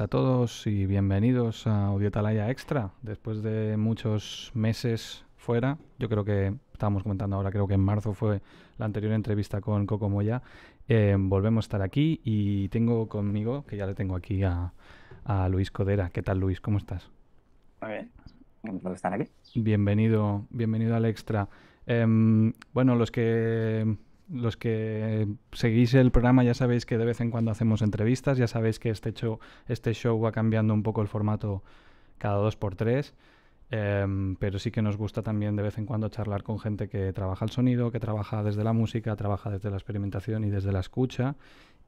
a todos y bienvenidos a Talaya Extra. Después de muchos meses fuera, yo creo que estábamos comentando ahora, creo que en marzo fue la anterior entrevista con Coco Moya, eh, volvemos a estar aquí y tengo conmigo, que ya le tengo aquí a, Luis Codera. ¿Qué tal Luis? ¿Cómo estás? Muy bien, están aquí? Bienvenido, bienvenido al Extra. Em, bueno, los que los que seguís el programa ya sabéis que de vez en cuando hacemos entrevistas, ya sabéis que este show, este show va cambiando un poco el formato cada dos por tres. Em, pero sí que nos gusta también de vez en cuando charlar con gente que trabaja el sonido, que trabaja desde la música, trabaja desde la experimentación y desde la escucha.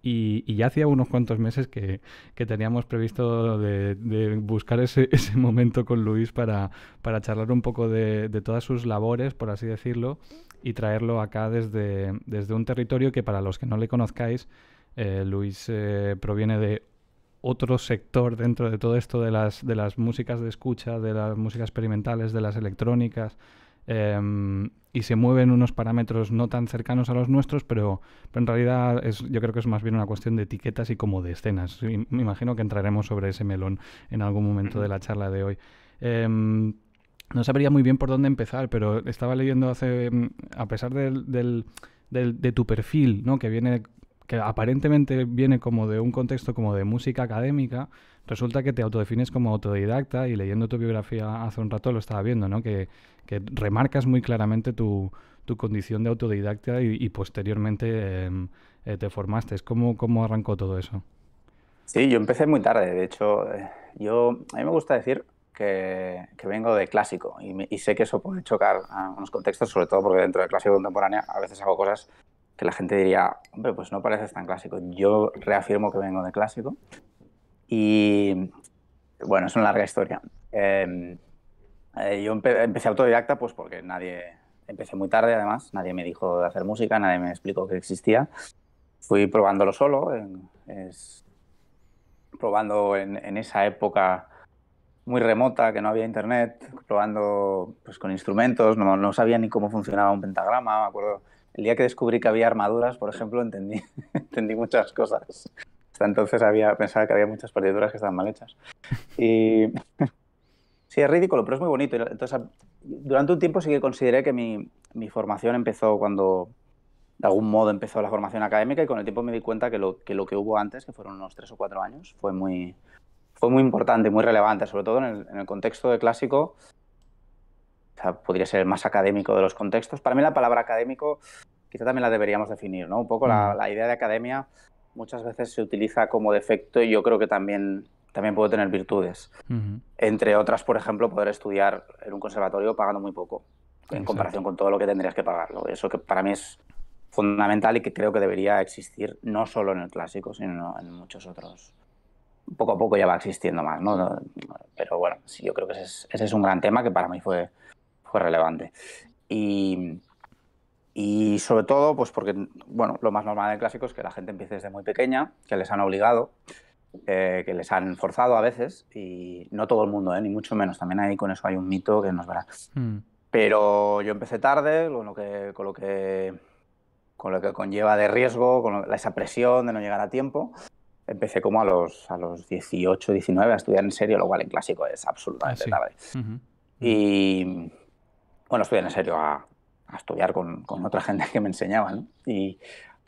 Y, ya hacía unos cuantos meses que, teníamos previsto de, buscar ese, momento con Luis para, charlar un poco de, todas sus labores, por así decirlo, y traerlo acá desde, desde un territorio que para los que no le conozcáis, eh, Luis eh, proviene de otro sector dentro de todo esto de las, de las músicas de escucha, de las músicas experimentales, de las electrónicas, em, y se mueven unos parámetros no tan cercanos a los nuestros, pero, en realidad es, yo creo que es más bien una cuestión de etiquetas y como de escenas. me imagino que entraremos sobre ese melón en algún momento de la charla de hoy. Em, no sabría muy bien por dónde empezar, pero estaba leyendo hace, em, a pesar del, de, de, tu perfil, ¿no? que viene que aparentemente viene como de un contexto como de música académica, resulta que te autodefines como autodidacta y leyendo tu biografía hace un rato lo estaba viendo, ¿no? Que, remarcas muy claramente tu, condición de autodidacta y, posteriormente em, eh, te formaste. ¿Cómo, arrancó todo eso? Sí, yo empecé muy tarde. De hecho, eh, yo, a mí me gusta decir que, vengo de clásico y, y, sé que eso puede chocar a unos contextos, sobre todo porque dentro de clásico contemporánea a veces hago cosas que la gente diría, hombre, pues no pareces tan clásico. Yo reafirmo que vengo de clásico. Y bueno, es una larga historia. Em, eh, yo empecé autodidacta pues porque nadie, empecé muy tarde además, nadie me dijo de hacer música, nadie me explicó que existía. Fui probándolo solo, probando en, en, esa época muy remota que no había internet, probando pues, con instrumentos, no, no sabía ni cómo funcionaba un pentagrama, me acuerdo el día que descubrí que había armaduras, por ejemplo, entendí, entendí muchas cosas. Hasta entonces había, pensaba que había muchas partituras que estaban mal hechas. Y sí, es ridículo, pero es muy bonito. Entonces, durante un tiempo sí que consideré que mi, formación empezó cuando, de algún modo, empezó la formación académica y con el tiempo me di cuenta que lo que, lo que hubo antes, que fueron unos tres o cuatro años, fue muy, fue muy importante, muy relevante, sobre todo en el, en el contexto de clásico, podría ser el más académico de los contextos. Para mí la palabra académico quizá también la deberíamos definir, ¿no? Un poco la, mm. idea de academia muchas veces se utiliza como defecto y yo creo que también, también puede tener virtudes. Entre otras, por ejemplo, poder estudiar en un conservatorio pagando muy poco en comparación con todo lo que tendrías que pagarlo. Eso que para mí es fundamental y que creo que debería existir no solo en el clásico, sino en muchos otros poco a poco ya va existiendo más, ¿no? Pero bueno, sí, yo creo que ese es, un gran tema que para mí fue relevante. Y, y sobre todo, pues porque, bueno, lo más normal en clásico es que la gente empiece desde muy pequeña, que les han obligado, eh, que les han forzado a veces, y no todo el mundo, eh, ni mucho menos. También ahí con eso hay un mito que nos verá. Mm. Pero yo empecé tarde, con lo que, con lo que, con lo que conlleva de riesgo, con esa presión de no llegar a tiempo. Empecé como a los, a los 18, 19 a estudiar en serio, lo cual en clásico es absolutamente ah, tarde. Y bueno, estudié en serio a, estudiar con, con, otra gente que me enseñaba, Y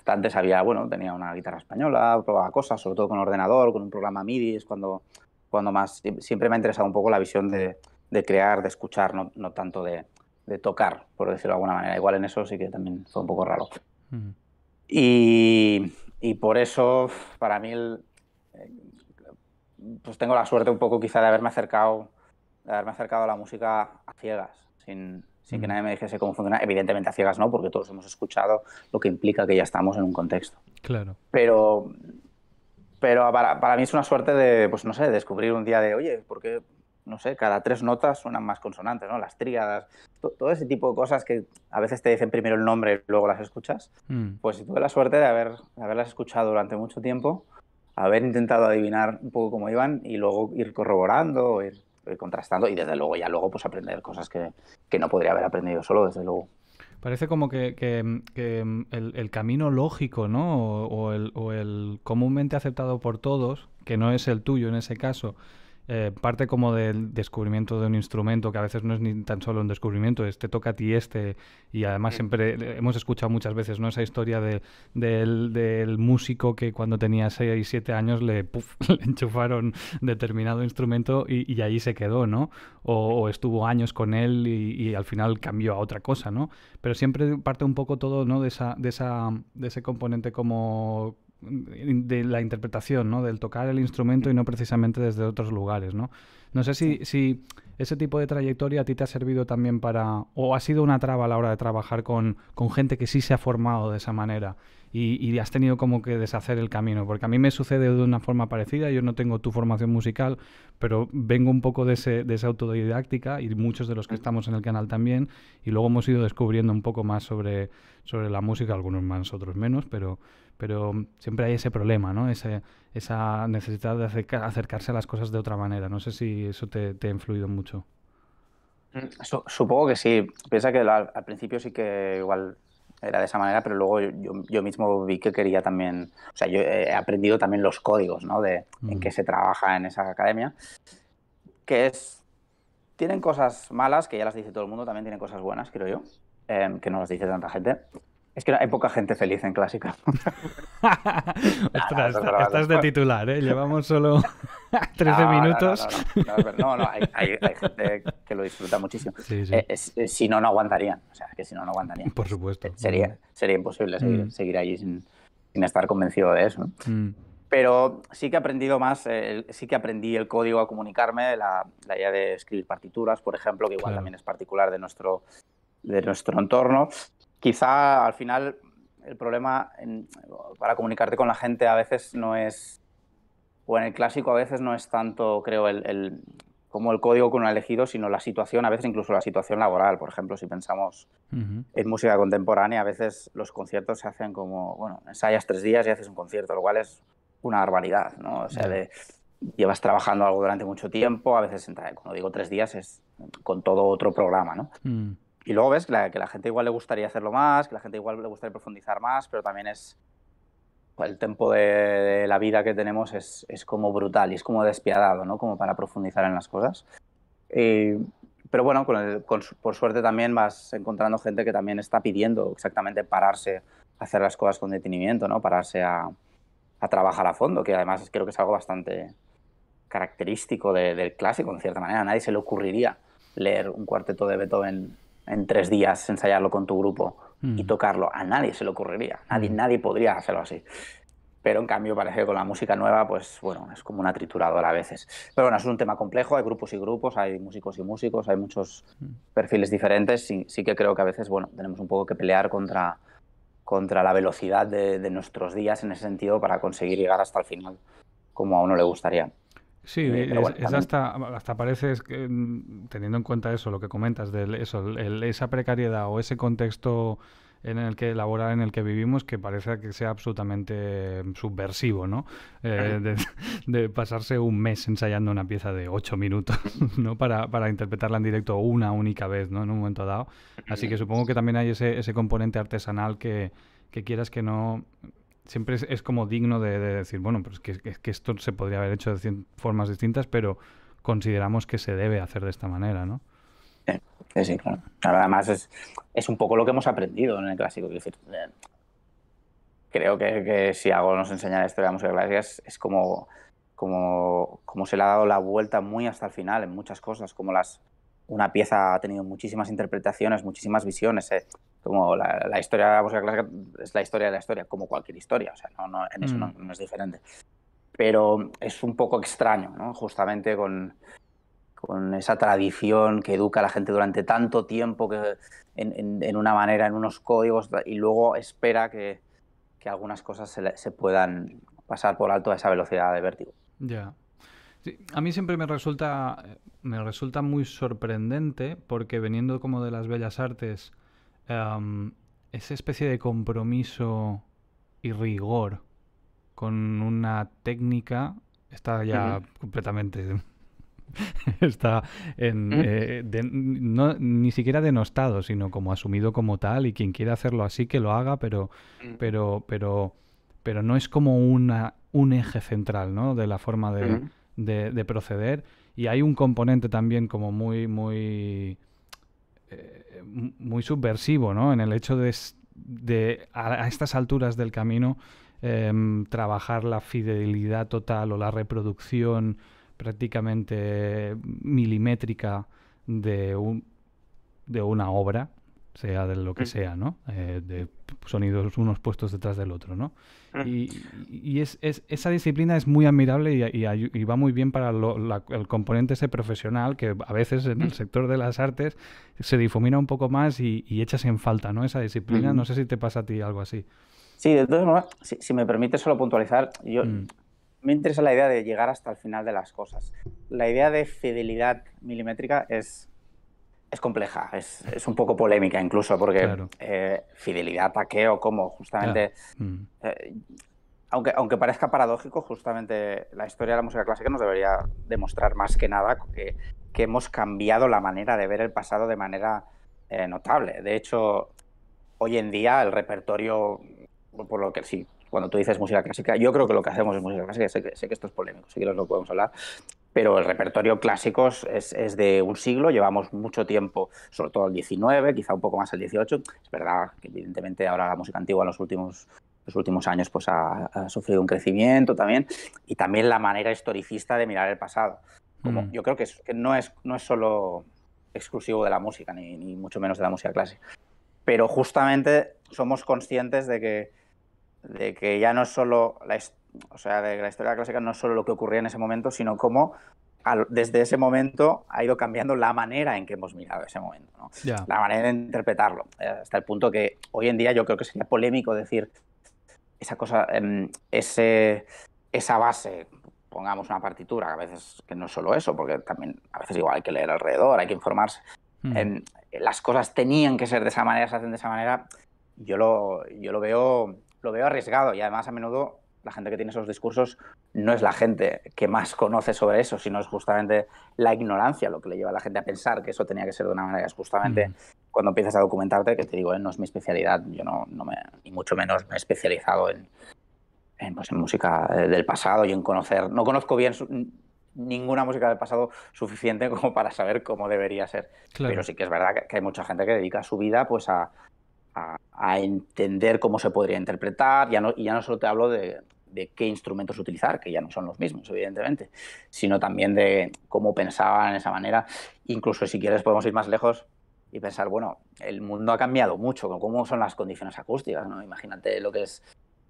antes había, bueno, tenía una guitarra española, probaba cosas, sobre todo con ordenador, con un programa MIDI, es cuando, cuando más, siempre me ha interesado un poco la visión de, de crear, de escuchar, no, no tanto de, de, tocar, por decirlo de alguna manera. Igual en eso sí que también fue un poco raro. Mm. y, y, por eso, para mí, eh, pues tengo la suerte un poco quizá de haberme acercado, de haberme acercado a la música a ciegas sin, que nadie me dijese cómo funciona. Evidentemente a ciegas no, porque todos hemos escuchado lo que implica que ya estamos en un contexto. Claro. Pero, pero para, para mí es una suerte de, pues no sé, descubrir un día de, oye, ¿por qué, no sé, cada tres notas suenan más consonantes, ¿no? Las tríadas, todo ese tipo de cosas que a veces te dicen primero el nombre y luego las escuchas. Mm. Pues tuve la suerte de, haber, haberlas escuchado durante mucho tiempo, haber intentado adivinar un poco cómo iban y luego ir corroborando, ir, ir contrastando y desde luego ya luego pues aprender cosas que, que no podría haber aprendido solo, desde luego. Parece como que, mm, el, camino lógico, ¿no? el, o el comúnmente aceptado por todos, que no es el tuyo en ese caso, eh, parte como del descubrimiento de un instrumento, que a veces no es ni tan solo un descubrimiento, es te toca a ti este, y además siempre eh, hemos escuchado muchas veces ¿no? esa historia del, músico que cuando tenía 6, 7 años le, enchufaron determinado instrumento y, y, ahí se quedó, ¿no? O, estuvo años con él y, y, al final cambió a otra cosa, ¿no? Pero siempre parte un poco todo ¿no? de, esa, de, esa, de ese componente como de la interpretación, ¿no? Del tocar el instrumento y no precisamente desde otros lugares, ¿no? No sé si, ese tipo de trayectoria a ti te ha servido también para... o ha sido una traba a la hora de trabajar con, gente que sí se ha formado de esa manera y, has tenido como que deshacer el camino, porque a mí me sucede de una forma parecida, yo no tengo tu formación musical, pero vengo un poco de, esa autodidáctica y muchos de los que estamos en el canal también, y luego hemos ido descubriendo un poco más sobre, sobre la música, algunos más, otros menos, pero pero siempre hay ese problema, ¿no? esa necesidad de acercarse a las cosas de otra manera. No sé si eso te, ha influido mucho. Mm, supongo que sí. Piensa que al, principio sí que igual era de esa manera, pero luego yo, mismo vi que quería también, o sea, yo he aprendido también los códigos, ¿no? De en que mm. se trabaja en esa academia, que es, tienen cosas malas, que ya las dice todo el mundo, también tienen cosas buenas, creo yo, em, que no las dice tanta gente, es que hay poca gente feliz en clásica. estás de titular, ¿eh? Llevamos solo 13 minutos. No, no, hay, gente que lo disfruta muchísimo. Eh, eh, si no, no aguantarían. O sea, que si no, no aguantarían. Por supuesto. Sería, mm. sería imposible seguir, mm. allí sin, estar convencido de eso. Mm. Pero sí que he aprendido más, eh, sí que aprendí el código a comunicarme, la, idea de escribir partituras, por ejemplo, que igual también es particular de nuestro, de nuestro entorno quizá al final el problema para comunicarte con la gente a veces no es, o en el clásico a veces no es tanto, creo, como el código que uno ha elegido, sino la situación, a veces incluso la situación laboral. Por ejemplo, si pensamos en música contemporánea, a veces los conciertos se hacen como, bueno, ensayas tres días y haces un concierto, lo cual es una barbaridad, ¿no? O sea, llevas trabajando algo durante mucho tiempo, a veces, cuando digo tres días, es con todo otro programa, ¿no? Mm. Y luego ves que la, que la gente igual le gustaría hacerlo más, que la gente igual le gustaría profundizar más, pero también es, el tiempo de, la vida que tenemos es, es, como brutal y es como despiadado, ¿no? Como para profundizar en las cosas. pero bueno, por suerte también vas encontrando gente que también está pidiendo exactamente pararse a hacer las cosas con detenimiento, ¿no? Pararse a, a trabajar a fondo, que además creo que es algo bastante característico del clásico, en cierta manera. A nadie se le ocurriría leer un cuarteto de Beethoven en tres días ensayarlo con tu grupo y mm. tocarlo. A nadie se le ocurriría, nadie, mm. nadie podría hacerlo así. Pero en cambio parece que con la música nueva, pues bueno, es como una trituradora a veces. Pero bueno, es un tema complejo, hay grupos y grupos, hay músicos y músicos, hay muchos mm. perfiles diferentes. Sí, sí que creo que a veces, bueno, tenemos un poco que pelear contra, contra la velocidad de nuestros días en ese sentido para conseguir llegar hasta el final como a uno le gustaría. Sí, eh, hasta, hasta parece que, mm, teniendo en cuenta eso, lo que comentas, de eso, esa precariedad o ese contexto en el que laboral en el que vivimos que parece que sea absolutamente subversivo, ¿no? Eh, de, pasarse un mes ensayando una pieza de ocho minutos, ¿no? Para, interpretarla en directo una única vez, ¿no? En un momento dado. Así que supongo que también hay ese, ese componente artesanal que, que quieras que no siempre es, como digno de, decir, bueno, pues que, que, esto se podría haber hecho de formas distintas, pero consideramos que se debe hacer de esta manera, ¿no? Sí, sí, claro. Además, es, un poco lo que hemos aprendido en el clásico. Decir, eh, creo que, si algo nos enseña la historia de la música es, es como, como, como, se le ha dado la vuelta muy hasta el final en muchas cosas, como las, una pieza ha tenido muchísimas interpretaciones, muchísimas visiones. Eh, como la, historia de la clásica es la historia de la historia, como cualquier historia, o sea, no, eso mm. no, es diferente. Pero es un poco extraño, justamente con, esa tradición que educa a la gente durante tanto tiempo que en, una manera, en unos códigos, y luego espera que, algunas cosas se, puedan pasar por alto a esa velocidad de vértigo. Ya a mí siempre me resulta, me resulta muy sorprendente porque veniendo como de las bellas artes, em, esa especie de compromiso y rigor con una técnica está ya completamente está en, eh, no, ni siquiera denostado, sino como asumido como tal y quien quiera hacerlo así que lo haga, pero, mm. pero, pero, no es como un eje central ¿no? de la forma de, de, proceder. Y hay un componente también como muy, muy, eh, muy subversivo, ¿no? En el hecho de, a, estas alturas del camino, em, trabajar la fidelidad total o la reproducción prácticamente milimétrica de una obra sea de lo que mm. sea, ¿no? Eh, de sonidos unos puestos detrás del otro, ¿no? Mm. Y, esa disciplina es muy admirable y, va muy bien para el componente ese profesional que a veces en el mm. sector de las artes se difumina un poco más y, echas en falta, ¿no? Esa disciplina, no sé si te pasa a ti algo así. Sí, de todas si, me permites solo puntualizar, yo... me interesa la idea de llegar hasta el final de las cosas. La idea de fidelidad milimétrica es es compleja, es, un poco polémica incluso, porque eh, fidelidad, taqueo, como justamente... Eh, aunque, aunque parezca paradójico, justamente la historia de la música clásica nos debería demostrar más que nada que, que hemos cambiado la manera de ver el pasado de manera eh, notable. De hecho, hoy en día el repertorio, por lo que sí, cuando tú dices música clásica, yo creo que lo que hacemos es música clásica, sé que, esto es polémico, que quieres lo podemos hablar, pero el repertorio clásico es, es, de un siglo, llevamos mucho tiempo, sobre todo el 19, quizá un poco más el 18. Es verdad que evidentemente ahora la música antigua en los últimos los últimos años pues ha, ha, sufrido un crecimiento también y también la manera historicista de mirar el pasado. Como, mm. Yo creo que, es, que, no, es, no es solo exclusivo de la música, ni, ni, mucho menos de la música clásica. Pero justamente somos conscientes de que, de que ya no es solo la, o sea, de la historia clásica no es solo lo que ocurría en ese momento, sino cómo desde ese momento ha ido cambiando la manera en que hemos mirado ese momento, ¿no? la manera de interpretarlo, eh, hasta el punto que hoy en día yo creo que sería polémico decir esa cosa, em, ese, esa base, pongamos una partitura, a veces que no es solo eso, porque también a veces igual hay que leer alrededor, hay que informarse. Hmm. Em, las cosas tenían que ser de esa manera, se hacen de esa manera. Yo lo, yo lo veo, lo veo arriesgado y además a menudo la gente que tiene esos discursos no es la gente que más conoce sobre eso, sino es justamente la ignorancia lo que le lleva a la gente a pensar que eso tenía que ser de una manera. Es justamente mm. cuando empiezas a documentarte, que te digo, eh, no es mi especialidad, yo no, no me, ni mucho menos me he especializado en, pues, música eh, del pasado y en conocer, no conozco bien ninguna música del pasado suficiente como para saber cómo debería ser. Pero sí que es verdad que, hay mucha gente que dedica su vida pues a, a, entender cómo se podría interpretar. Ya y ya no solo te hablo de, de qué instrumentos utilizar, que ya no son los mismos, evidentemente, sino también de cómo pensaban en esa manera. Incluso si quieres podemos ir más lejos y pensar, bueno, el mundo ha cambiado mucho, cómo son las condiciones acústicas, ¿no? Imagínate lo que es,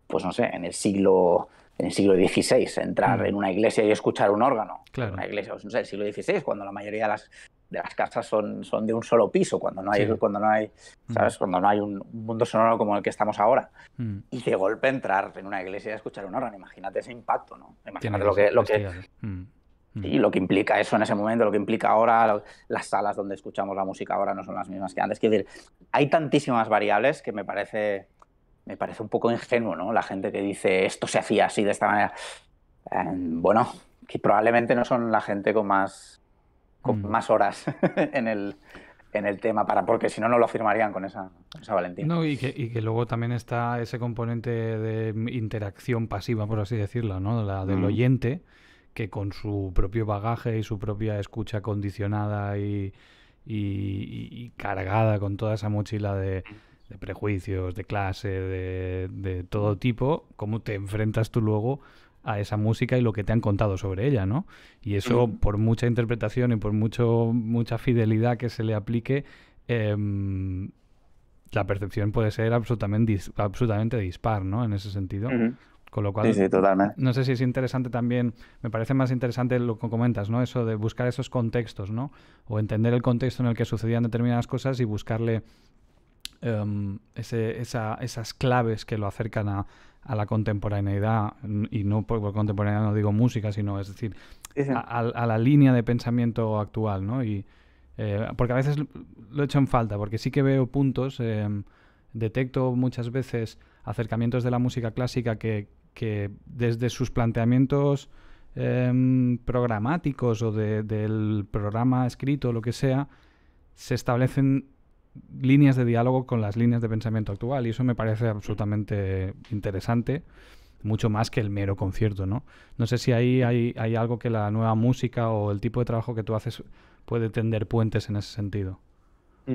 pues no sé, en el siglo en el siglo XVI, entrar mm. en una iglesia y escuchar un órgano. Claro. Una iglesia, pues no sé, el siglo XVI, cuando la mayoría de las de las casas son, son de un solo piso cuando no hay, cuando no hay, ¿sabes? Cuando no hay un mundo sonoro como el que estamos ahora. Mm. Y de golpe entrar en una iglesia y escuchar un órgano, imagínate ese impacto, ¿no? Imagínate lo que, lo que, mm. Mm. lo que implica eso en ese momento, lo que implica ahora, las salas donde escuchamos la música ahora no son las mismas que antes. Quiero decir, hay tantísimas variables que me parece, me parece un poco ingenuo, ¿no? La gente que dice esto se hacía así de esta manera. Eh, bueno, que probablemente no son la gente con más Mm. más horas en el, en el tema, para, porque si no, no lo firmarían con esa, valentía. y que, luego también está ese componente de interacción pasiva, por así decirlo, La del mm. oyente, que con su propio bagaje y su propia escucha condicionada y, y, cargada con toda esa mochila de, prejuicios, de clase, de, de todo tipo, cómo te enfrentas tú luego a esa música y lo que te han contado sobre ella, ¿no? Y eso, mm. por mucha interpretación y por mucho, mucha fidelidad que se le aplique, em, la percepción puede ser absolutamente, absolutamente dispar, ¿no? En ese sentido. Con lo cual, sí, no sé si es interesante también, me parece más interesante lo que comentas, ¿no? Eso de buscar esos contextos, ¿no? O entender el contexto en el que sucedían determinadas cosas y buscarle em, esas claves que lo acercan a, a la contemporaneidad, y no por, contemporaneidad no digo música, sino es decir, a, la línea de pensamiento actual, ¿no? Y, eh, porque a veces lo he hecho en falta, porque sí que veo puntos, em, detecto muchas veces acercamientos de la música clásica que, desde sus planteamientos em, programáticos o del programa escrito, lo que sea, se establecen líneas de diálogo con las líneas de pensamiento actual y eso me parece absolutamente interesante mucho más que el mero concierto, ¿no? No sé si ahí hay, hay, algo que la nueva música o el tipo de trabajo que tú haces puede tender puentes en ese sentido. Mm.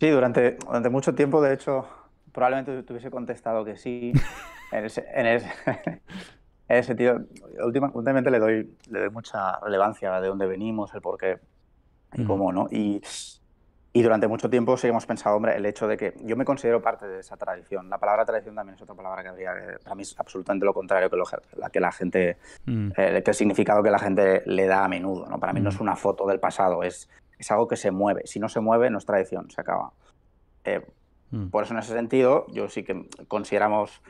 Sí, durante, durante mucho tiempo, de hecho, probablemente te hubiese contestado que sí. en, ese, en, ese, sentido, últimamente le doy, le doy mucha relevancia de dónde venimos, el por qué y cómo, ¿no? Y y durante mucho tiempo seguimos hemos pensado, hombre, el hecho de que yo me considero parte de esa tradición. La palabra tradición también es otra palabra que habría, para mí es absolutamente lo contrario que, lo, la, que la gente, mm. eh, el significado que la gente le da a menudo. ¿no? Para mí no es mm. una foto del pasado, es, es algo que se mueve. Si no se mueve, no es tradición, se acaba. Eh, mm. Por eso en ese sentido, yo sí que consideramos,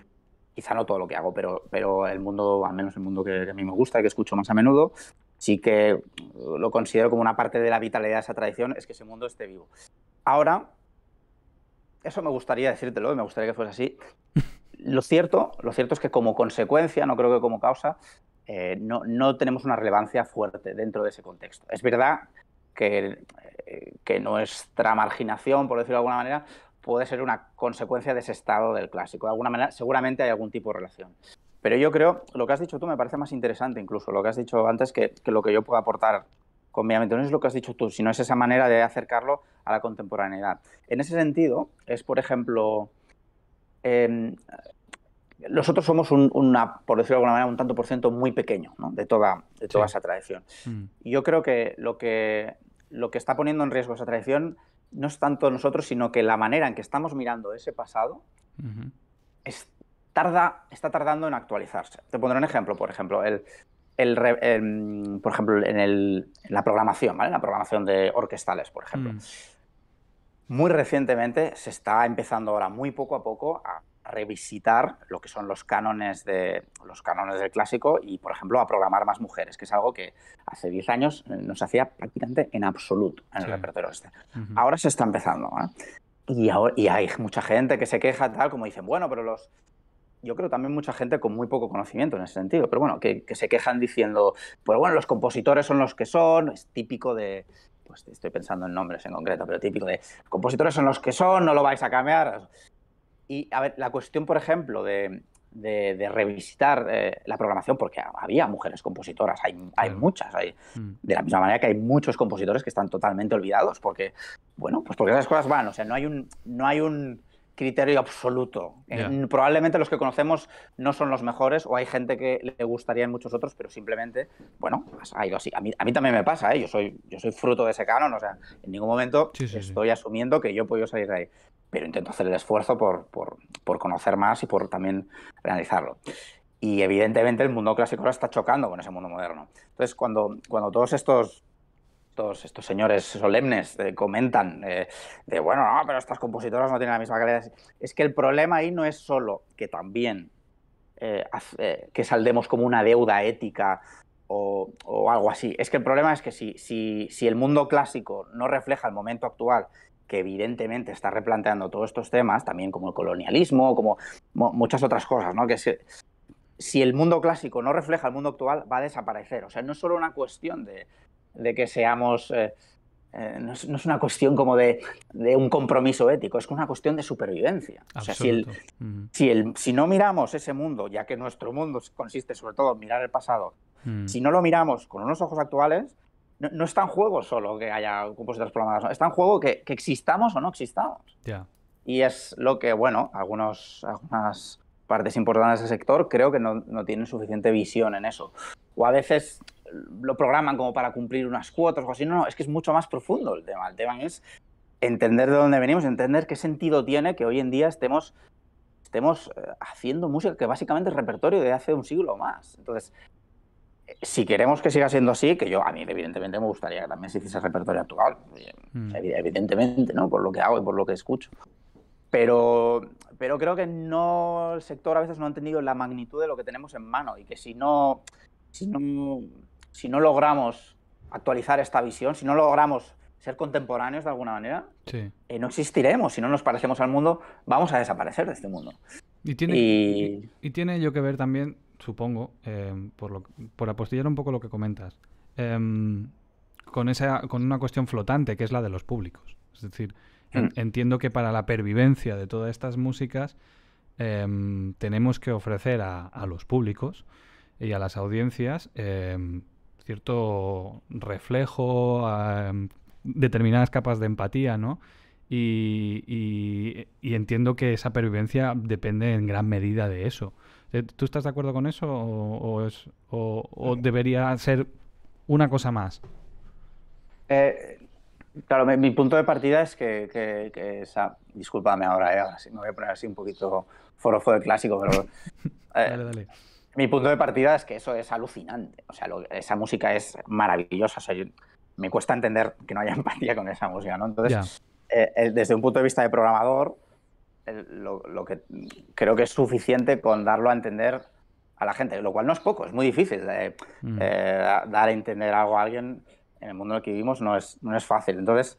quizá no todo lo que hago, pero, pero el mundo, al menos el mundo que a mí me gusta y que escucho más a menudo, sí que lo considero como una parte de la vitalidad de esa tradición, es que ese mundo esté vivo. Ahora, eso me gustaría decírtelo y me gustaría que fuese así. Lo cierto, lo cierto es que como consecuencia, no creo que como causa, eh, no, tenemos una relevancia fuerte dentro de ese contexto. Es verdad que, eh, que nuestra marginación, por decirlo de alguna manera, puede ser una consecuencia de ese estado del clásico. De alguna manera, seguramente hay algún tipo de relación. Pero yo creo, lo que has dicho tú me parece más interesante incluso, lo que has dicho antes que, lo que yo puedo aportar con mi no es lo que has dicho tú, sino es esa manera de acercarlo a la contemporaneidad. En ese sentido, es por ejemplo, nosotros em, somos un, una, por decirlo de alguna manera, un tanto por ciento muy pequeño ¿no? de toda, de toda esa tradición. Mm. yo creo que lo, que lo que está poniendo en riesgo esa tradición no es tanto nosotros, sino que la manera en que estamos mirando ese pasado es tarda, está tardando en actualizarse. Te pondré un ejemplo, por ejemplo, el, el, em, por ejemplo, en, el, en, la programación, ¿vale? En la programación de orquestales, por ejemplo. Mm. Muy recientemente se está empezando ahora muy poco a poco a revisitar lo que son los cánones, de, los cánones del clásico y, por ejemplo, a programar más mujeres, que es algo que hace 10 años no se hacía prácticamente en absoluto en el repertorio este. Ahora se está empezando. Y, ahora, y hay mucha gente que se queja, tal, como dicen, bueno, pero los, yo creo también mucha gente con muy poco conocimiento en ese sentido, pero bueno, que, se quejan diciendo, pues bueno, los compositores son los que son, es típico de, pues estoy pensando en nombres en concreto, pero típico de, compositores son los que son, no lo vais a cambiar. Y a ver, la cuestión, por ejemplo, de, de, revisitar eh, la programación, porque había mujeres compositoras, hay, hay muchas, hay, mm. de la misma manera que hay muchos compositores que están totalmente olvidados, porque, bueno, pues porque esas cosas van, o sea, no hay un... No hay un criterio absoluto. probablemente los que conocemos no son los mejores o hay gente que le gustaría en muchos otros, pero simplemente, bueno, pues, ha así. A mí, a mí también me pasa, ¿eh? yo, soy, yo soy fruto de ese canon, o sea, en ningún momento estoy asumiendo que yo puedo salir de ahí, pero intento hacer el esfuerzo por, conocer más y por también realizarlo. Y evidentemente el mundo clásico ahora está chocando con ese mundo moderno. Entonces, cuando, cuando todos estos estos, señores solemnes eh, comentan eh, de, bueno, no, pero estas compositoras no tienen la misma calidad. Es que el problema ahí no es solo que también eh, que saldemos como una deuda ética o, algo así. Es que el problema es que si, si, si el mundo clásico no refleja el momento actual que evidentemente está replanteando todos estos temas, también como el colonialismo, como muchas otras cosas, ¿no? Que si el mundo clásico no refleja el mundo actual, va a desaparecer. O sea, no es solo una cuestión de, de que seamos... Eh, eh, no, es, una cuestión como de, un compromiso ético, es una cuestión de supervivencia. O sea, si, el, si, el, si, no miramos ese mundo, ya que nuestro mundo consiste sobre todo en mirar el pasado, mm. si no lo miramos con unos ojos actuales, no, está en juego solo que haya compositores programados, está en juego que, existamos o no existamos. Y es lo que, bueno, algunos, algunas partes importantes del sector creo que no, no tienen suficiente visión en eso. O a veces lo programan como para cumplir unas cuotas o así. No, no, es que es mucho más profundo el tema. El tema es entender de dónde venimos, entender qué sentido tiene que hoy en día estemos, estemos eh, haciendo música que básicamente es repertorio de hace un siglo o más. Entonces, eh, si queremos que siga siendo así, que yo a mí evidentemente me gustaría que también se hiciese repertorio actual, eh, mm. evidentemente, ¿no? Por lo que hago y por lo que escucho. Pero, pero creo que no el sector a veces no ha entendido la magnitud de lo que tenemos en mano y que si no, si no si no logramos actualizar esta visión, si no logramos ser contemporáneos de alguna manera, eh, no existiremos. Si no nos parecemos al mundo, vamos a desaparecer de este mundo. Y tiene, y... ello que ver también, supongo, em, por, por apostillar un poco lo que comentas, em, con, esa, con una cuestión flotante que es la de los públicos. Es decir, mm. entiendo que para la pervivencia de todas estas músicas em, tenemos que ofrecer a, a, los públicos y a las audiencias cierto reflejo, em, determinadas capas de empatía, ¿no? Y, entiendo que esa pervivencia depende en gran medida de eso. Eh, ¿Tú estás de acuerdo con eso o, mm. debería ser una cosa más? Eh, claro, mi, punto de partida es que, que, esa, discúlpame ahora, eh, ahora sí me voy a poner así un poquito forofo de clásico, pero... Eh, dale, dale mi punto de partida es que eso es alucinante. O sea, esa música es maravillosa. me cuesta entender que no haya empatía con esa música, ¿no? Entonces, eh, eh, desde un punto de vista de programador, lo, que creo que es suficiente con darlo a entender a la gente, lo cual no es poco, es muy difícil. Eh, mm. dar a entender algo a alguien en el mundo en el que vivimos no es, no es fácil. Entonces,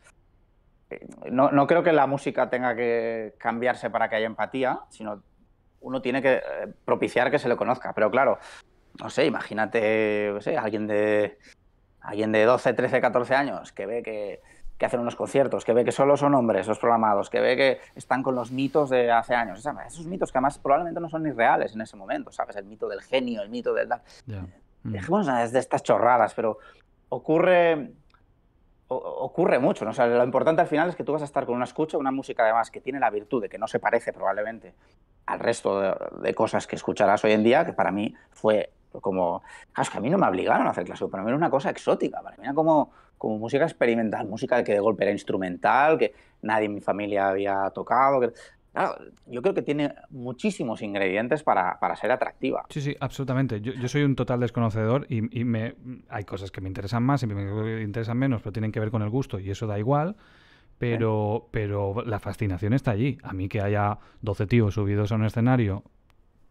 no, no creo que la música tenga que cambiarse para que haya empatía, sino uno tiene que eh, propiciar que se le conozca. Pero claro, no sé, imagínate, no sé, alguien de, alguien de 12, 13, 14 años que ve que, que hacen unos conciertos, que ve que solo son hombres los programados, que ve que están con los mitos de hace años. Esos mitos que además probablemente no son ni reales en ese momento, ¿sabes? El mito del genio, el mito del... Yeah. Mm. de estas chorradas, pero ocurre... ocurre mucho, ¿no? lo importante al final es que tú vas a estar con una escucha, una música además que tiene la virtud de que no se parece probablemente al resto de, cosas que escucharás hoy en día, que para mí fue como, Claro, es que a mí no me obligaron a hacer pero para mí era una cosa exótica, para mí era como, como música experimental, música que de golpe era instrumental, que nadie en mi familia había tocado. Que... yo creo que tiene muchísimos ingredientes para, para ser atractiva. Sí, sí, absolutamente. Yo, yo soy un total desconocedor y, y, me, hay cosas que me interesan más y me interesan menos, pero tienen que ver con el gusto y eso da igual. Pero, pero la fascinación está allí. A mí que haya 12 tíos subidos a un escenario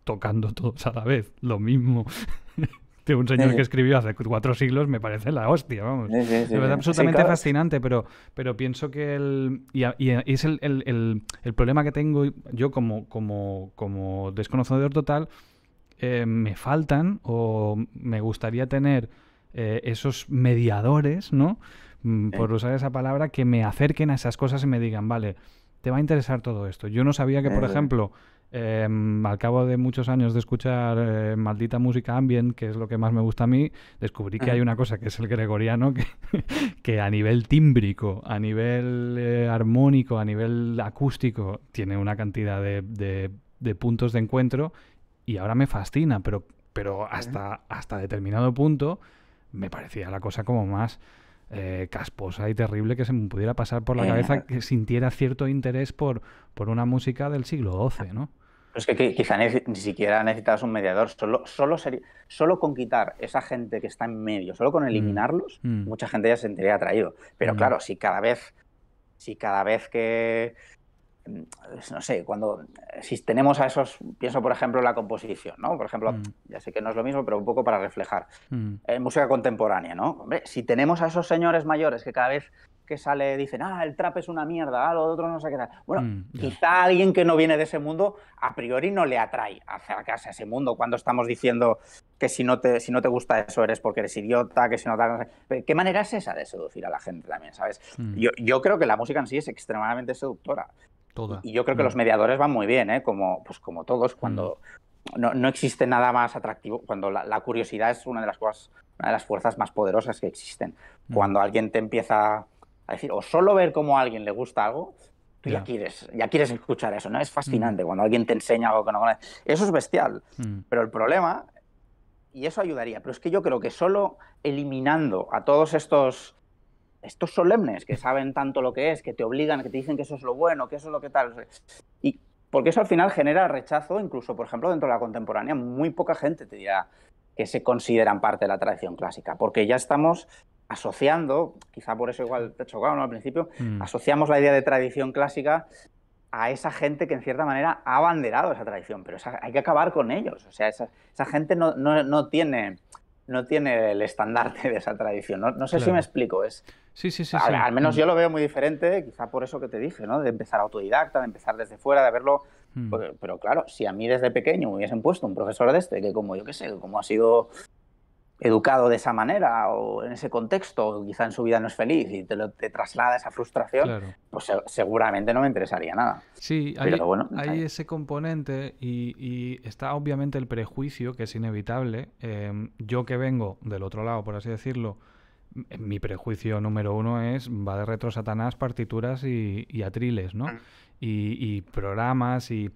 tocando todos a la vez, lo mismo. de un señor que escribió hace cuatro siglos me parece la hostia, vamos. es absolutamente fascinante, pero, pero pienso que el. Y, es el, el, problema que tengo yo como, como, como desconocedor total. Eh, me faltan o me gustaría tener eh, esos mediadores, ¿no? Mm, por usar esa palabra, que me acerquen a esas cosas y me digan, vale, te va a interesar todo esto. Yo no sabía que, por ejemplo, em, al cabo de muchos años de escuchar eh, maldita música ambient, que es lo que más me gusta a mí, descubrí que hay una cosa que es el gregoriano, que, a nivel tímbrico, a nivel eh, armónico, a nivel acústico, tiene una cantidad de, puntos de encuentro y ahora me fascina, pero, pero hasta, hasta determinado punto me parecía la cosa como más... Eh, casposa y terrible que se me pudiera pasar por la eh. cabeza que sintiera cierto interés por, por una música del siglo XII, ¿no? es que quizá ni, siquiera necesitas un mediador, solo, solo, solo con quitar esa gente que está en medio, solo con mm. eliminarlos, mm. mucha gente ya se sentiría atraído. Pero mm. claro, si cada vez, si cada vez que, Mm, no sé, cuando eh, si tenemos a esos, pienso por ejemplo la composición, ¿no? Por ejemplo, mm. ya sé que no es lo mismo, pero un poco para reflejar. Mm. en eh, música contemporánea, ¿no? si tenemos a esos señores mayores que cada vez que sale dicen, ah, el trap es una mierda, ah, lo otro no sé qué tal. Bueno, quizá alguien que no viene de ese mundo a priori no le atrae acercarse a ese mundo cuando estamos diciendo que si no te, si no te gusta eso eres porque eres idiota, que si no te... ¿Qué manera es esa de seducir a la gente también, sabes? Yo, yo creo que la música en sí es extremadamente seductora. Y yo creo que los mm. mediadores van muy bien, ¿eh? como, pues como todos, mm. cuando no, existe nada más atractivo, cuando la, curiosidad es una de las cosas, una de las fuerzas más poderosas que existen. Mm. Cuando alguien te empieza a decir, o solo ver cómo a alguien le gusta algo, tú ya quieres, ya quieres escuchar eso, ¿no? Es fascinante cuando alguien te enseña algo que no conoces. Eso es bestial. Pero el problema, y eso ayudaría, pero es que yo creo que solo eliminando a todos estos estos solemnes que saben tanto lo que es, que te obligan, que te dicen que eso es lo bueno, que eso es lo que tal. Y porque eso al final genera rechazo, incluso, por ejemplo, dentro de la contemporánea, muy poca gente te dirá que se consideran parte de la tradición clásica, porque ya estamos asociando, quizá por eso igual te chocaron al principio, mm. asociamos la idea de tradición clásica a esa gente que en cierta manera ha abanderado esa tradición, pero hay que acabar con ellos, o sea, esa, gente no tiene no tiene el estandarte de esa tradición. No, sé si me explico. Es, sí, sí, sí, al, menos mm. yo lo veo muy diferente, quizá por eso que te dije, ¿no? De empezar autodidacta, de empezar desde fuera, de verlo. Mm. Pero, pues, pero, claro, si a mí desde pequeño me hubiesen puesto un profesor de este, que como yo qué sé, como ha sido educado de esa manera o en ese contexto, o quizá en su vida no es feliz y te, lo, traslada esa frustración, pues seguramente no me interesaría nada. Sí, hay, hay, ese componente y, está obviamente el prejuicio que es inevitable. Em, yo que vengo del otro lado, por así decirlo, mi prejuicio número uno es va de retro Satanás, partituras y, atriles, ¿no? Mm. Y, programas y,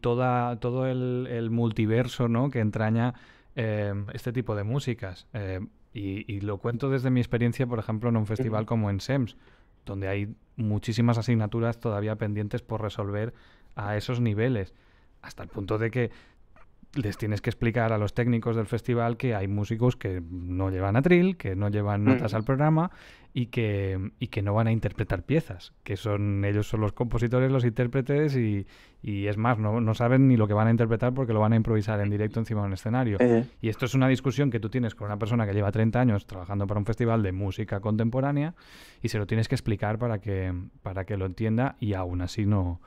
toda, todo el, el multiverso, ¿no? Que entraña Em, este tipo de músicas. Em, y, lo cuento desde mi experiencia, por ejemplo, en un festival como en SEMS, donde hay muchísimas asignaturas todavía pendientes por resolver a esos niveles, hasta el punto de que les tienes que explicar a los técnicos del festival que hay músicos que no llevan atril, que no llevan notas al programa y que, que no van a interpretar piezas, que son ellos son los compositores, los intérpretes y, es más, no, no, saben ni lo que van a interpretar porque lo van a improvisar en directo encima de un escenario. Eh. Y esto es una discusión que tú tienes con una persona que lleva 30 años trabajando para un festival de música contemporánea y se lo tienes que explicar para que, para que lo entienda y aún así no,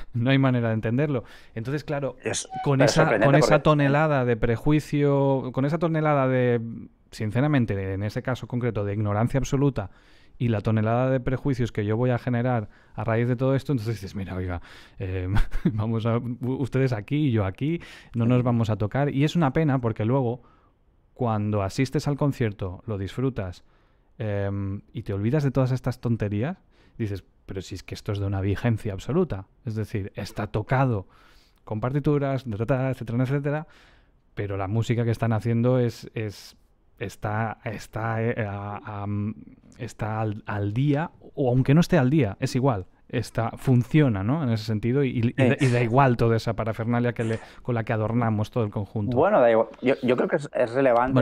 no hay manera de entenderlo. Entonces, claro, es, con, esa, con esa tonelada de prejuicio, con esa tonelada de sinceramente, en ese caso concreto de ignorancia absoluta y la tonelada de prejuicios que yo voy a generar a raíz de todo esto, entonces dices, mira, oiga, eh, vamos a, ustedes aquí y yo aquí, no nos vamos a tocar. Y es una pena porque luego, cuando asistes al concierto, lo disfrutas em, y te olvidas de todas estas tonterías, dices, pero si es que esto es de una vigencia absoluta, es decir, está tocado con partituras, etcétera, etcétera, etcétera, pero la música que están haciendo es está, está, eh, eh, mm, está al, día, o aunque no esté al día, es igual. Está, funciona, ¿no? En ese sentido, y, da, eh. igual toda esa parafernalia que con la que adornamos todo el conjunto. Bueno, da igual. Yo, creo que es, relevante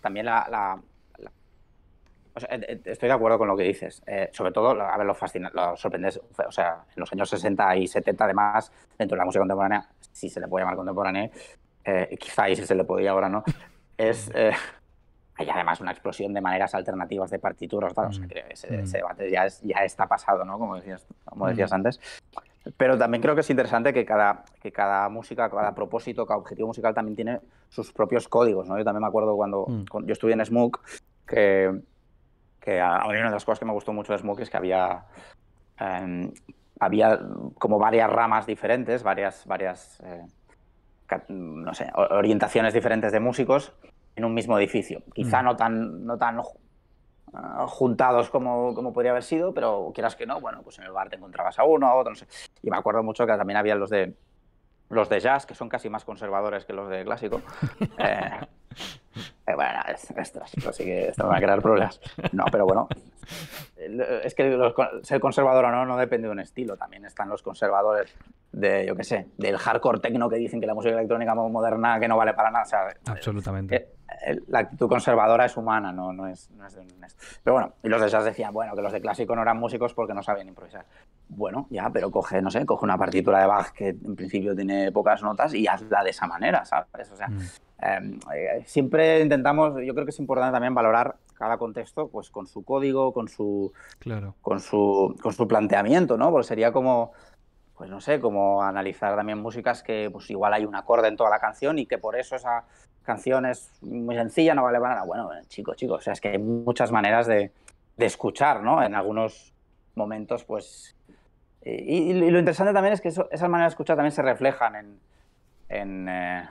también la, estoy de acuerdo con lo que dices. sobre todo, a ver, lo, sorprendente, o sea, en los años 60 y 70, además, dentro de la música contemporánea, si se le puede llamar contemporánea, quizá ahí sí se le podía ahora, ¿no? es... Eh, hay además una explosión de maneras alternativas de partituras, mm. que mm. ese, debate ya, ya está pasado, ¿no? Como decías, como mm. decías antes. Pero también creo que es interesante que cada, que cada música, cada propósito, cada objetivo musical también tiene sus propios códigos, ¿no? Yo también me acuerdo cuando, yo estuve en Smook, que, que una de las cosas que me gustó mucho de Smook es que había... Em, había como varias ramas diferentes, varias, varias eh, no sé, orientaciones diferentes de músicos en un mismo edificio. Quizá mm. no tan, no tan eh, juntados como, como podría haber sido, pero quieras que no, bueno, pues en el bar te encontrabas a uno, a otro, no sé. Y me acuerdo mucho que también había los de los de jazz, que son casi más conservadores que los de clásico. Eh, eh, bueno, es, así que esto me va a crear problemas. No, pero bueno, es que ser conservador o no no depende de un estilo. También están los conservadores de, yo qué sé, del hardcore techno que dicen que la música electrónica moderna que no vale para nada. Absolutamente. Eh, eh, la actitud conservadora es humana, no, es, un Pero bueno, y los de jazz decían, bueno, que los de clásico no eran músicos porque no sabían improvisar. Bueno, ya, pero coge, no sé, coge una partitura de Bach que en principio tiene pocas notas y hazla de esa manera, mm. em, eh, siempre intentamos, yo creo que es importante también valorar cada contexto pues con su código, con su claro. con su su planteamiento, ¿no? Porque sería como pues no sé, como analizar también músicas que pues igual hay un acorde en toda la canción y que por eso esa canción es muy sencilla, no vale para nada. Bueno, chicos, chicos, o sea, es que hay muchas maneras de, escuchar, ¿no? En algunos momentos, pues... Y, lo interesante también es que esas maneras de escuchar también se reflejan en, eh,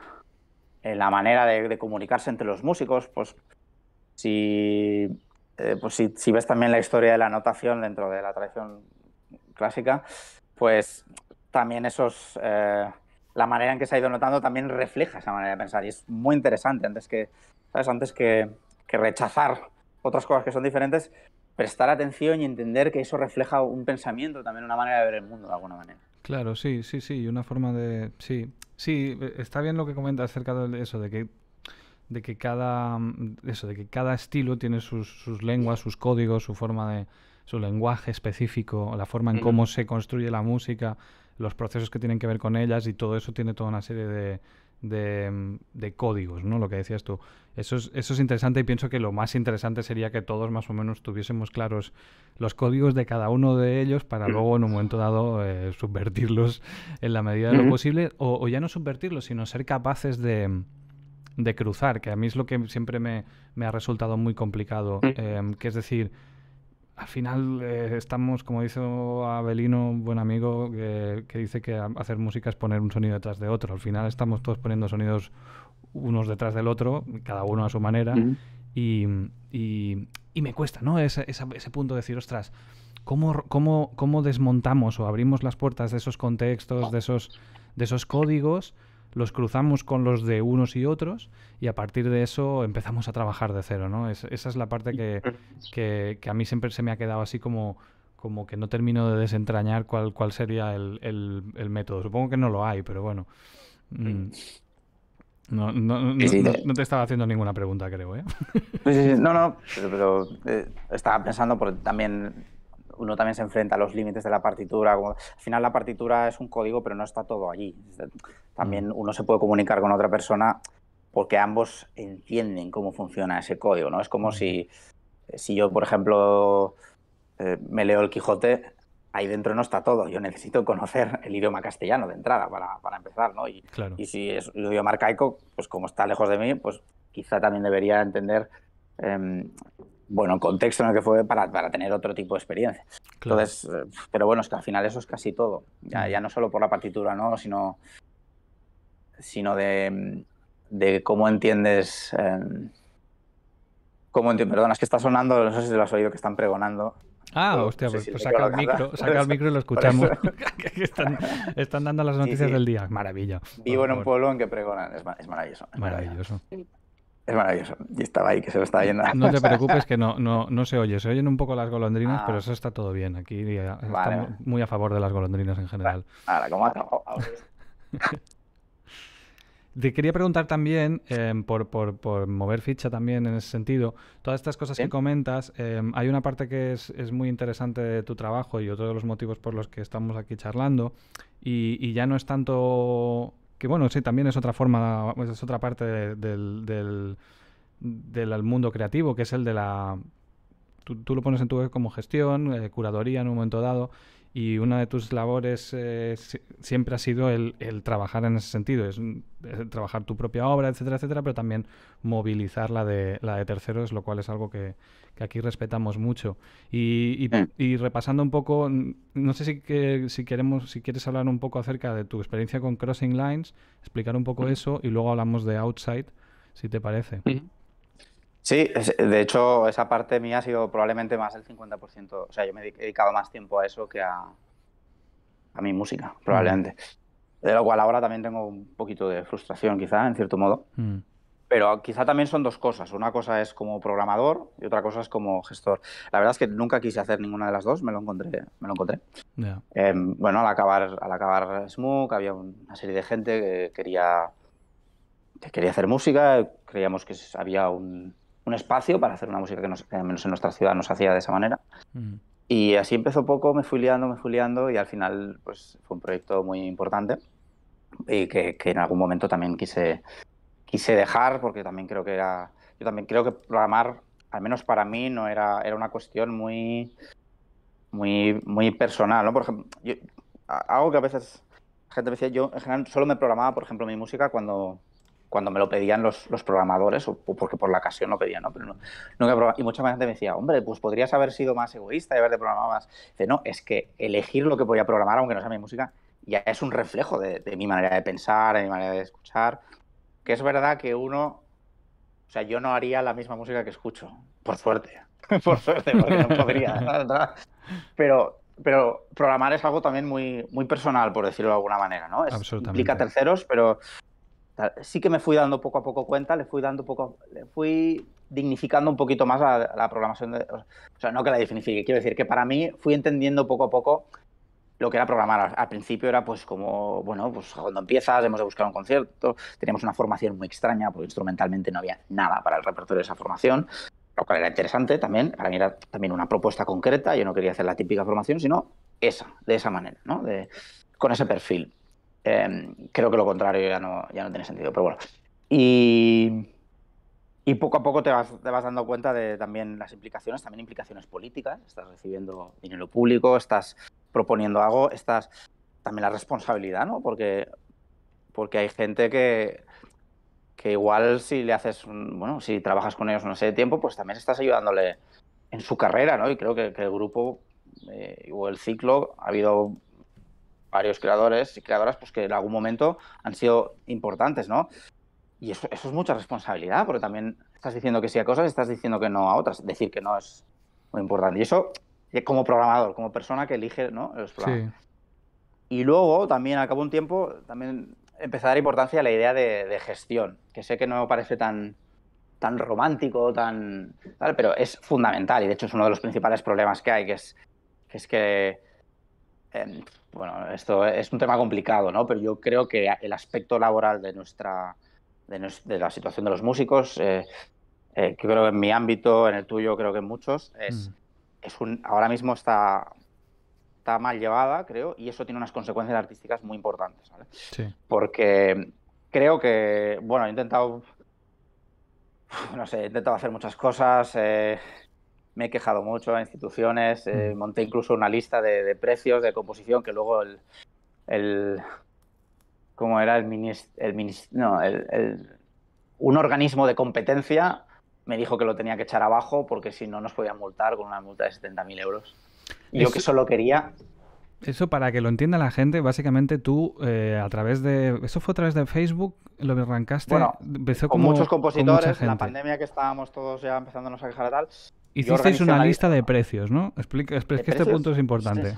en, la manera de, de, comunicarse entre los músicos, pues eh, pues si, si, ves también la historia de la anotación dentro de la tradición clásica, pues también esos... Eh, la manera en que se ha ido notando también refleja esa manera de pensar y es muy interesante antes que, ¿sabes? Antes que, que rechazar otras cosas que son diferentes, prestar atención y entender que eso refleja un pensamiento, también una manera de ver el mundo de alguna manera. Claro, sí, sí, sí, una forma de... Sí, sí, e, está bien lo que comentas acerca de eso, de que de que cada mm, eso, de que cada estilo tiene sus, sus lenguas, sus códigos, su forma de su lenguaje específico, la forma en cómo se construye la música, los procesos que tienen que ver con ellas y todo eso tiene toda una serie de, mm, de, códigos, ¿no? Lo que decías tú. Eso es, eso es interesante y pienso que lo más interesante sería que todos más o menos tuviésemos claros los códigos de cada uno de ellos para luego en un momento dado eh, subvertirlos en la medida de lo posible o, o, ya no subvertirlos, sino ser capaces de, de cruzar, que a mí es lo que siempre me, me ha resultado muy complicado, mm. em, que es decir, al final eh, estamos, como dice Abelino, buen amigo, que dice que hacer música es poner un sonido detrás de otro, al final estamos todos poniendo sonidos unos detrás del otro, cada uno a su manera, y, y, y, me cuesta, ¿no? Ese, ese, punto de decir, ostras, ¿Cómo, ¿cómo, cómo, desmontamos o abrimos las puertas de esos contextos, de esos, de esos códigos los cruzamos con los de unos y otros y a partir de eso empezamos a trabajar de cero, ¿no? esa es la parte que, a mí siempre se me ha quedado así como, como que no termino de desentrañar cuál, cuál sería el, método. Supongo que no lo hay, pero bueno. Mm. No, no, no, te... estaba haciendo ninguna pregunta, creo, ¿eh? no, no, pero, eh, estaba pensando porque también uno también se enfrenta a los límites de la partitura. al final la partitura es un código, pero no está todo allí también uno se puede comunicar con otra persona porque ambos entienden cómo funciona ese código, ¿no? Es como si, eh, si yo, por ejemplo, eh, me leo el Quijote, ahí dentro no está todo. Yo necesito conocer el idioma castellano de entrada para, empezar, ¿no? Y, si es un idioma arcaico, pues como está lejos de mí, pues quizá también debería entender, em, bueno, el contexto en el que fue para, tener otro tipo de experiencia. Entonces, eh, pero bueno, es que al final eso es casi todo. Ya, ya no solo por la partitura, ¿no? Sino sino de, cómo entiendes. Em, cómo Perdona, es que está sonando, no sé si lo has oído que están pregonando. Ah, hostia, pues, pues, saca, el micro, saca el micro y lo escuchamos. están, dando las noticias del día. Maravilla. Vivo en un pueblo en que pregonan. Es, maravilloso. Es maravilloso. Y estaba ahí que se lo estaba yendo. No te preocupes que no, no, no se oye. Se oyen un poco las golondrinas, ah. pero eso está todo bien. Aquí eh, estamos muy a favor de las golondrinas en general. Ahora, ¿cómo Te quería preguntar también, eh, por, por, mover ficha también en ese sentido, todas estas cosas que comentas, eh, hay una parte que es, es, muy interesante de tu trabajo y otro de los motivos por los que estamos aquí charlando, y, ya no es tanto que bueno, sí, también es otra forma, es otra parte del, mundo creativo, que es el de la... Tú, lo pones en tu web como gestión, eh, curadoría curaduría en un momento dado, y una de tus labores eh, siempre ha sido el, trabajar en ese sentido, es, eh, trabajar tu propia obra, etcétera, etcétera, pero también movilizar la de, la de terceros, lo cual es algo que, aquí respetamos mucho. Y, repasando un poco, no sé si, si, queremos, si quieres hablar un poco acerca de tu experiencia con Crossing Lines, explicar un poco eso y luego hablamos de Outside, si te parece. Sí, de hecho, esa parte mía ha sido probablemente más del 50%. O sea, yo me he dedicado más tiempo a eso que a, a mi música, probablemente. De lo cual ahora también tengo un poquito de frustración, quizá, en cierto modo. Mm. Pero quizá también son dos cosas. Una cosa es como programador y otra cosa es como gestor. La verdad es que nunca quise hacer ninguna de las dos, me lo encontré. Me lo encontré. Em, bueno, al acabar, al acabar Smook había una serie de gente que quería, que quería hacer música, creíamos que había un, un espacio para hacer una música que, al menos en nuestra ciudad nos hacía de esa manera. Mm. Y así empezó poco, me fui liando, me fui liando y al final pues, fue un proyecto muy importante y que, en algún momento también quise, quise dejar porque también creo que era... Yo también creo que programar, al menos para mí, no era, era una cuestión muy, muy, muy personal. ¿no? Por ejemplo, algo que a veces la gente me decía, yo en general solo me programaba, por ejemplo, mi música cuando cuando me lo pedían los, los programadores, o, porque por la ocasión lo pedían, ¿no? Pero no, y mucha gente me decía, hombre, pues podrías haber sido más egoísta y haberte programado más. Dice, no, es que elegir lo que voy a programar, aunque no sea mi música, ya es un reflejo de, mi manera de pensar, de mi manera de escuchar. Que es verdad que uno, o sea, yo no haría la misma música que escucho, por suerte, por suerte, porque no podría. Pero pero programar es algo también muy, muy personal, por decirlo de alguna manera, ¿no? Es, Implica terceros, pero sí que me fui dando poco a poco cuenta, le fui dando poco, le fui dignificando un poquito más a la programación, o sea, no que la dignifique, quiero decir que para mí fui entendiendo poco a poco lo que era programar. Al principio era pues como, bueno, pues cuando empiezas hemos de buscar un concierto, teníamos una formación muy extraña porque instrumentalmente no había nada para el repertorio de esa formación, lo cual era interesante también, para mí era también una propuesta concreta, yo no quería hacer la típica formación, sino esa, de esa manera, ¿no? De, con ese perfil. Em, creo que lo contrario ya no, ya no tiene sentido, pero bueno. Y, y poco a poco te vas, te vas dando cuenta de también las implicaciones, también implicaciones políticas. Estás recibiendo dinero público, estás proponiendo algo, estás también la responsabilidad, ¿no? Porque, porque hay gente que, que igual si le haces, bueno, si trabajas con ellos un sé de tiempo, pues también estás ayudándole en su carrera, ¿no? Y creo que, el grupo eh, o el ciclo ha habido varios creadores y creadoras pues que en algún momento han sido importantes, ¿no? Y eso, eso, es mucha responsabilidad, porque también estás diciendo que sí a cosas, estás diciendo que no a otras. Decir que no es muy importante. Y eso eh, como programador, como persona que elige ¿no? los programas. Y luego, también al cabo de un tiempo, también empecé a dar importancia a la idea de, gestión, que sé que no parece tan, tan romántico, tan tal, pero es fundamental y de hecho es uno de los principales problemas que hay, que, es que Em, bueno, esto es un tema complicado, ¿no? Pero yo creo que el aspecto laboral de nuestra, de, la situación de los músicos, eh, eh, creo que en mi ámbito, en el tuyo, creo que en muchos, es, mm. es un, ahora mismo está, está mal llevada, creo, y eso tiene unas consecuencias artísticas muy importantes, ¿vale? Sí. Porque creo que, bueno, he intentado, no sé, he intentado hacer muchas cosas, eh, me he quejado mucho a instituciones, eh, mm. monté incluso una lista de, precios de composición que luego el, ¿cómo era? El el un organismo de competencia me dijo que lo tenía que echar abajo porque si no nos podían multar con una multa de 70.000 euros. Yo que solo quería eso para que lo entienda la gente, básicamente tú eh, a través de... Eso fue a través de Facebook, lo arrancaste... empezó con muchos compositores, en la pandemia que estábamos todos ya empezándonos a quejar a tal, Hicisteis una, lista, de precios, ¿no? Explica, es que este punto es importante.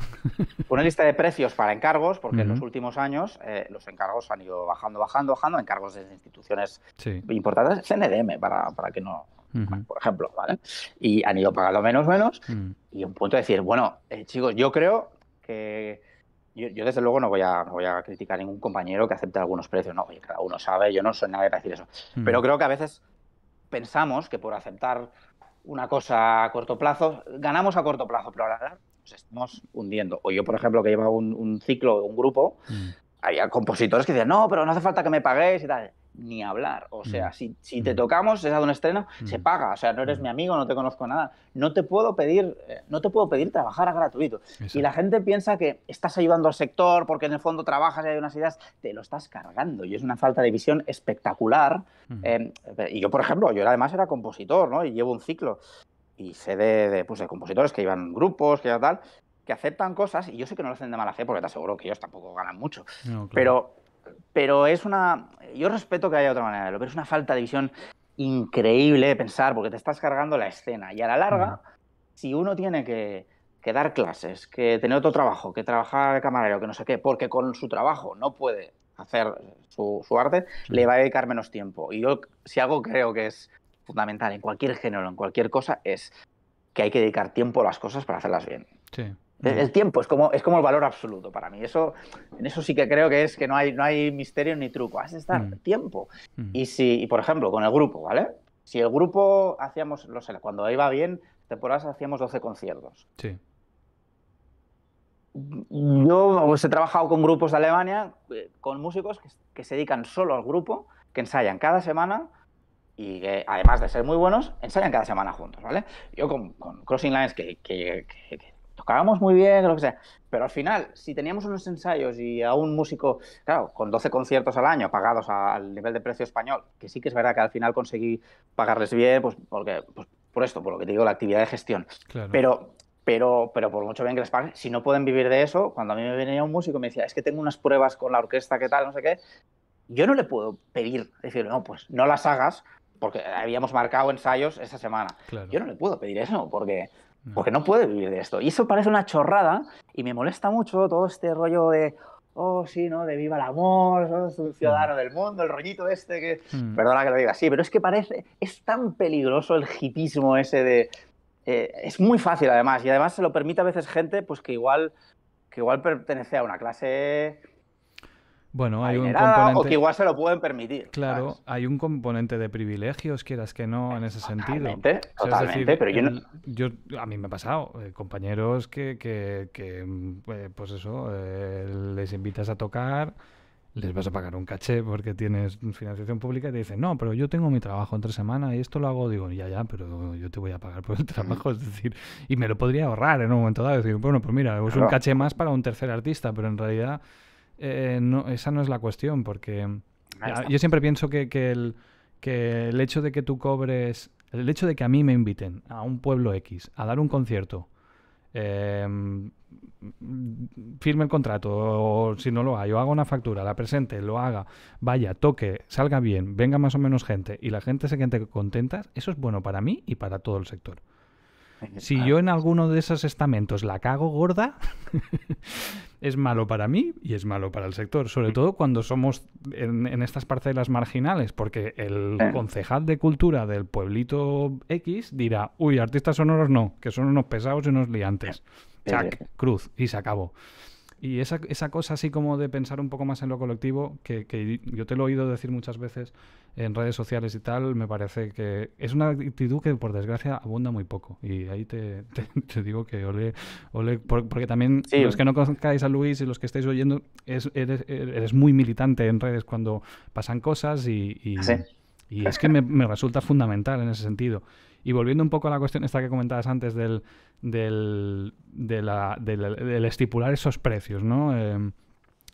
Una lista de precios para encargos, porque en los últimos años eh, los encargos han ido bajando, bajando, bajando, encargos de instituciones importantes, CNDM, para, para que no, por ejemplo, ¿vale? Y han ido pagando menos, menos, mm. y un punto de decir, bueno, eh, chicos, yo creo que... Yo, desde luego no voy, a, no voy a criticar a ningún compañero que acepte algunos precios, no, oye, cada uno sabe, yo no soy nadie para decir eso, mm. pero creo que a veces pensamos que por aceptar una cosa a corto plazo. Ganamos a corto plazo, pero ahora nos estamos hundiendo. O yo, por ejemplo, que llevaba un, un ciclo, un grupo, mm. había compositores que decían, no, pero no hace falta que me paguéis y tal ni hablar. O sea, mm. si, si, te mm. tocamos, es a un estreno, se mm. paga. O sea, no eres mi amigo, no te conozco nada. No te puedo pedir, eh, no te puedo pedir trabajar a gratuito. Y la gente piensa que estás ayudando al sector porque en el fondo trabajas y hay unas ideas. Te lo estás cargando y es una falta de visión espectacular. Em, eh, y yo, por ejemplo, yo además era compositor, ¿no? Y llevo un ciclo. Y sé de, de pues, compositores que iban grupos, que tal, que aceptan cosas, y yo sé que no lo hacen de mala fe, porque te aseguro que ellos tampoco ganan mucho. Pero pero es una. Yo respeto que haya otra manera de verlo, pero es una falta de visión increíble de pensar, porque te estás cargando la escena. Y a la larga, si uno tiene que, dar clases, que tener otro trabajo, que trabajar de camarero, que no sé qué, porque con su trabajo no puede hacer su, arte, le va a dedicar menos tiempo. Y yo, si algo creo que es fundamental en cualquier género, en cualquier cosa, es que hay que dedicar tiempo a las cosas para hacerlas bien. Sí. El tiempo es como, es como el valor absoluto para mí. Eso, en eso sí que creo que es que no hay, no hay misterio ni truco. Hace estar tiempo. Y si, y por ejemplo, con el grupo, ¿vale? Si el grupo hacíamos, no sé, cuando iba bien, temporadas hacíamos 12 conciertos. Sí. Yo he trabajado con grupos de Alemania, eh, con músicos que, se dedican solo al grupo, que ensayan cada semana, y que además de ser muy buenos, ensayan cada semana juntos, ¿vale? Yo con, Crossing Lines, que, tocábamos muy bien, lo que sea. Pero al final, si teníamos unos ensayos y a un músico, claro, con 12 conciertos al año pagados al nivel de precio español, que sí que es verdad que al final conseguí pagarles bien, pues, porque, pues por esto, por lo que te digo, la actividad de gestión. Pero pero, pero por mucho bien que les paguen, si no pueden vivir de eso, cuando a mí me venía un músico y me decía, es que tengo unas pruebas con la orquesta, qué tal, no sé qué, yo no le puedo pedir, decir, no, pues no las hagas, porque habíamos marcado ensayos esa semana. Yo no le puedo pedir eso, porque, porque no puede vivir de esto. Y eso parece una chorrada y me molesta mucho todo este rollo de, oh, sí, ¿no? De viva el amor, soy un mm. ciudadano del mundo, el rollito este que... Mm. Perdona que lo diga así, pero es que parece, es tan peligroso el hipismo ese de... Eh, es muy fácil además y además se lo permite a veces gente pues que igual, que igual pertenece a una clase bueno, hay un componente... o que igual se lo pueden permitir. Claro, hay un componente de privilegios, quieras que no, en ese sentido. pero yo, A mí me ha pasado, eh, compañeros que, que, que mm, eh, pues eso, eh, les invitas a tocar, les vas a pagar un caché porque tienes financiación pública y te dicen, no, pero yo tengo mi trabajo entre semana y esto lo hago, digo, ya, ya, pero yo te voy a pagar por el trabajo, es decir, y me lo podría ahorrar en un momento dado, decir, bueno, pues mira, es un caché más para un tercer artista, pero en realidad eh, no, esa no es la cuestión, porque ah, ah, yo siempre pienso que, que, el, que el hecho de que tú cobres, el hecho de que a mí me inviten a un pueblo X a dar un concierto, em, firme el contrato o si no lo hay, o haga una factura, la presente, lo haga, vaya, toque, salga bien, venga más o menos gente y la gente se quede contenta, eso es bueno para mí y para todo el sector. Si yo en alguno de esos estamentos la cago gorda, es malo para mí y es malo para el sector, sobre mm. todo cuando somos en, estas parcelas marginales, porque el concejal de cultura del pueblito X dirá, uy, artistas sonoros no, que son unos pesados y unos liantes. Eh, Chac, eh. cruz, y se acabó. Y esa, esa, cosa así como de pensar un poco más en lo colectivo, que, yo te lo he oído decir muchas veces en redes sociales y tal, me parece que es una actitud que por desgracia abunda muy poco. Y ahí te, digo que ole, porque también los que no conozcáis a Luis y los que estáis oyendo, es, eres, eres, muy militante en redes cuando pasan cosas y, es que me, me resulta fundamental en ese sentido. Y volviendo un poco a la cuestión esta que comentabas antes del, del, estipular esos precios, ¿no? que em,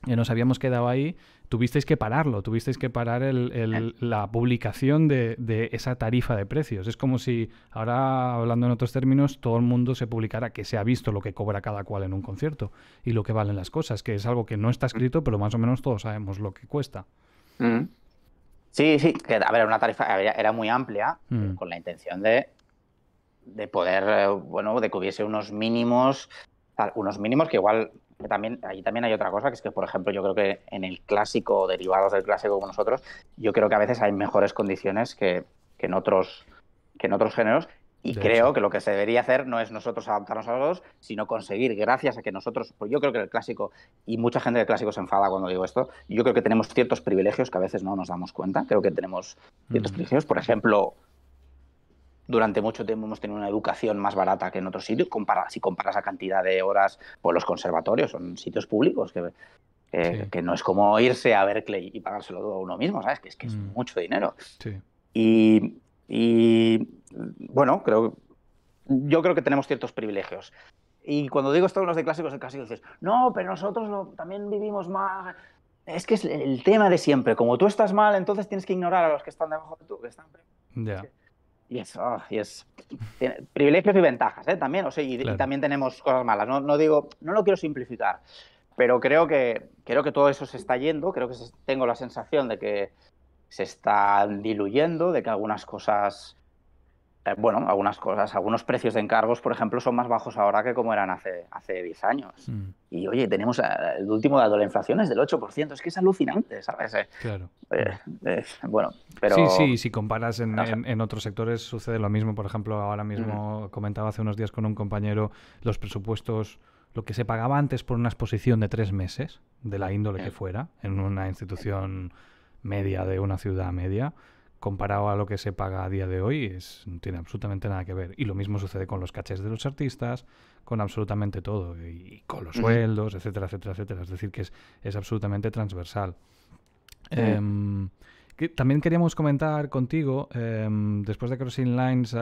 eh, nos habíamos quedado ahí, tuvisteis que pararlo, tuvisteis que parar eh. la publicación de, esa tarifa de precios. Es como si, ahora hablando en otros términos, todo el mundo se publicara que se ha visto lo que cobra cada cual en un concierto y lo que valen las cosas, que es algo que no está mm. escrito, pero más o menos todos sabemos lo que cuesta. Mm. Sí, sí, que a ver, una tarifa era muy amplia, mm. con la intención de, de poder, eh, bueno, de que hubiese unos mínimos, unos mínimos que igual también, ahí también hay otra cosa, que es que, por ejemplo, yo creo que en el clásico, derivados del clásico como nosotros, yo creo que a veces hay mejores condiciones que, que en otros que en otros géneros y creo que lo que se debería hacer no es nosotros adaptarnos a los dos, sino conseguir, gracias a que nosotros, pues yo creo que el clásico, y mucha gente del clásico se enfada cuando digo esto, yo creo que tenemos ciertos privilegios que a veces no nos damos cuenta, creo que tenemos ciertos mm. privilegios, por ejemplo, durante mucho tiempo hemos tenido una educación más barata que en otros sitios, compara, si comparas la cantidad de horas, por los conservatorios son sitios públicos que, que, no es como irse a Berkeley y pagárselo todo a uno mismo, ¿sabes? Que es mm. mucho dinero. Sí. Y, y bueno, creo, yo creo que tenemos ciertos privilegios. Y cuando digo esto los de clásicos, casi dices, no, pero nosotros también vivimos más. Es que es el tema de siempre. Como tú estás mal, entonces tienes que ignorar a los que están debajo de tú. Y es, ah, es... privilegios y ventajas, ¿eh? También, o sea, y, también tenemos cosas malas. No, no digo, no lo quiero simplificar, pero creo que, creo que todo eso se está yendo. Creo que tengo la sensación de que se están diluyendo, de que algunas cosas, eh, bueno, algunas cosas, algunos precios de encargos, por ejemplo, son más bajos ahora que como eran hace, hace 10 años. Mm. Y oye, tenemos eh, el último dato de la inflación es del 8%, es que es alucinante, ¿sabes? Eh, claro. Mm. bueno, pero... Sí, sí, si comparas en, en, otros sectores sucede lo mismo. Por ejemplo, ahora mismo mm. comentaba hace unos días con un compañero los presupuestos lo que se pagaba antes por una exposición de tres meses, de la índole que fuera, en una institución media de una ciudad media, comparado a lo que se paga a día de hoy, es, no tiene absolutamente nada que ver. Y lo mismo sucede con los cachés de los artistas, con absolutamente todo, y, con los sueldos, etcétera, etcétera, etcétera. Es decir, que es, absolutamente transversal. Em, que también queríamos comentar contigo, em, después de Crossing Lines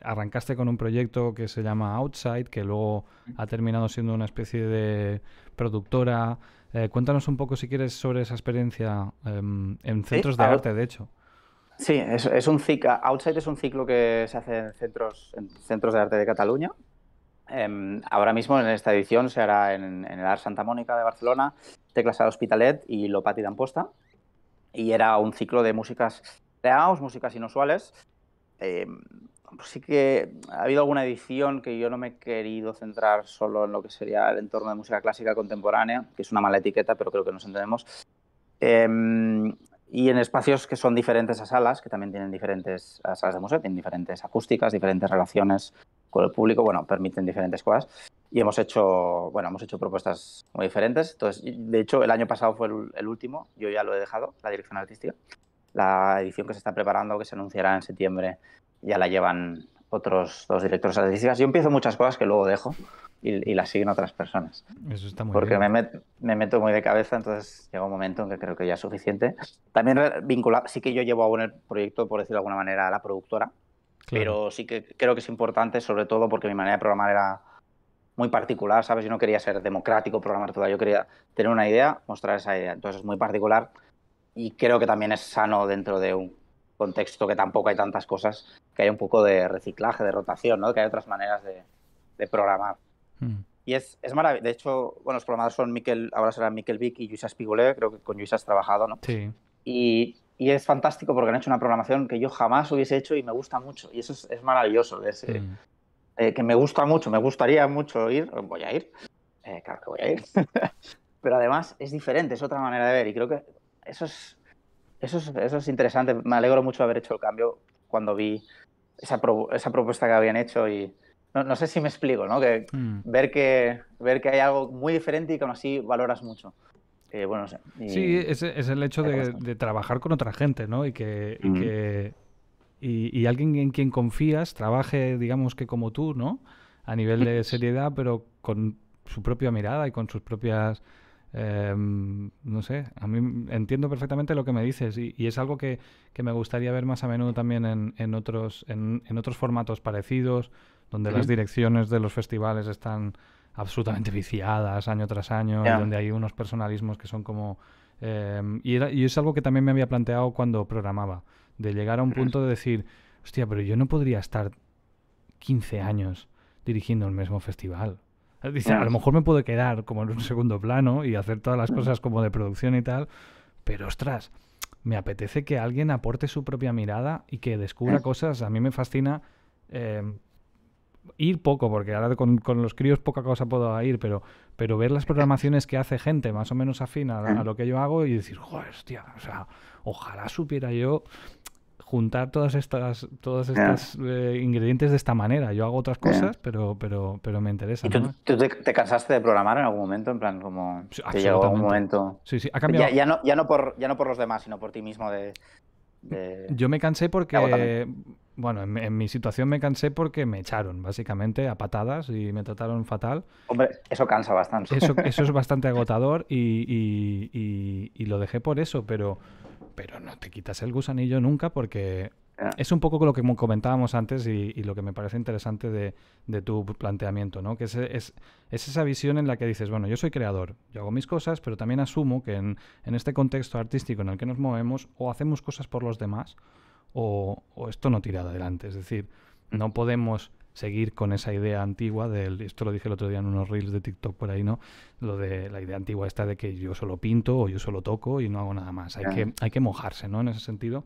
arrancaste con un proyecto que se llama Outside, que luego ha terminado siendo una especie de productora eh, cuéntanos un poco, si quieres, sobre esa experiencia em, en centros de arte, de hecho. Sí, es, un ciclo, Outside es un ciclo que se hace en centros, en centros de arte de Cataluña. Em, ahora mismo en esta edición se hará en, el Art Santa Mónica de Barcelona, Teclas al Hospitalet y Lopati d'Amposta. Y era un ciclo de músicas, creadas, músicas inusuales, em, sí que ha habido alguna edición que yo no me he querido centrar solo en lo que sería el entorno de música clásica contemporánea, que es una mala etiqueta, pero creo que nos entendemos. Em, y en espacios que son diferentes a salas, que también tienen diferentes salas de museo, tienen diferentes acústicas, diferentes relaciones con el público, bueno, permiten diferentes cosas. Y hemos hecho, bueno, hemos hecho propuestas muy diferentes. Entonces, de hecho, el año pasado fue el, el último, yo ya lo he dejado, la dirección artística. La edición que se está preparando, que se anunciará en septiembre, ya la llevan otros dos directores artísticos Yo empiezo muchas cosas que luego dejo y, las siguen otras personas. Porque Me, meto muy de cabeza, entonces llega un momento en que creo que ya es suficiente. También vinculado, sí que yo llevo aún el proyecto, por decirlo de alguna manera, a la productora, pero sí que creo que es importante, sobre todo porque mi manera de programar era muy particular, ¿sabes? Yo no quería ser democrático, programar toda, yo quería tener una idea, mostrar esa idea. Entonces es muy particular y creo que también es sano dentro de un contexto que tampoco hay tantas cosas, que hay un poco de reciclaje, de rotación, ¿no? que hay otras maneras de, programar. Hmm. Y es, es maravilloso. De hecho, bueno, los programadores son Miquel, ahora serán Mikel Vick y Luisa Spigolé, creo que con Luisa has trabajado, ¿no? Sí. Y, y, es fantástico porque han hecho una programación que yo jamás hubiese hecho y me gusta mucho. Y eso es, maravilloso. Eh, eh, que me gusta mucho, me gustaría mucho ir, voy a ir, eh, claro que voy a ir. Pero además es diferente, es otra manera de ver. Y creo que eso es eso es, eso es interesante. Me alegro mucho de haber hecho el cambio cuando vi esa, propuesta que habían hecho y no, sé si me explico, ¿no? Que mm. ver que ver que hay algo muy diferente y que aún así valoras mucho. Eh, bueno, Sí, es, el hecho de, trabajar con otra gente, ¿no? Y que, y, alguien en quien confías trabaje, digamos que como tú, ¿no? A nivel de seriedad, pero con su propia mirada y con sus propias Em, no sé, a mí entiendo perfectamente lo que me dices y, es algo que, me gustaría ver más a menudo también en, en otros, en, otros formatos parecidos, donde las direcciones de los festivales están absolutamente viciadas año tras año, y donde hay unos personalismos que son como... Em, y, es algo que también me había planteado cuando programaba, de llegar a un punto de decir, hostia, pero yo no podría estar 15 años dirigiendo el mismo festival. Dice, a lo mejor me puedo quedar como en un segundo plano y hacer todas las cosas como de producción y tal, pero ostras, me apetece que alguien aporte su propia mirada y que descubra eh. cosas. A mí me fascina eh, ir poco, porque ahora con, los críos poca cosa puedo ir, pero, pero ver las eh. programaciones que hace gente más o menos afín a, lo que yo hago y decir, joder, o sea, ojalá supiera yo juntar todas estas todos estos eh, ingredientes de esta manera. Yo hago otras cosas, pero, pero, pero me interesa. tú, te, cansaste de programar en algún momento? En plan, como llegó algún momento. Sí, sí, ha cambiado. Ya, no, ya, no por, ya no por los demás, sino por ti mismo de. Yo me cansé porque. Bueno, en, mi situación me cansé porque me echaron, básicamente, a patadas y me trataron fatal. Hombre, eso cansa bastante. Eso, es bastante agotador y lo dejé por eso, pero pero no te quitas el gusanillo nunca porque ah. es un poco lo que comentábamos antes y, lo que me parece interesante de, tu planteamiento, ¿no? Que es, esa visión en la que dices, bueno, yo soy creador, yo hago mis cosas, pero también asumo que en, este contexto artístico en el que nos movemos o hacemos cosas por los demás o, o esto no tira adelante. Es decir, no podemos seguir con esa idea antigua del, esto lo dije el otro día en unos reels de TikTok por ahí, ¿no? Lo de la idea antigua esta de que yo solo pinto o yo solo toco y no hago nada más. Hay, que, hay que mojarse, ¿no? En ese sentido.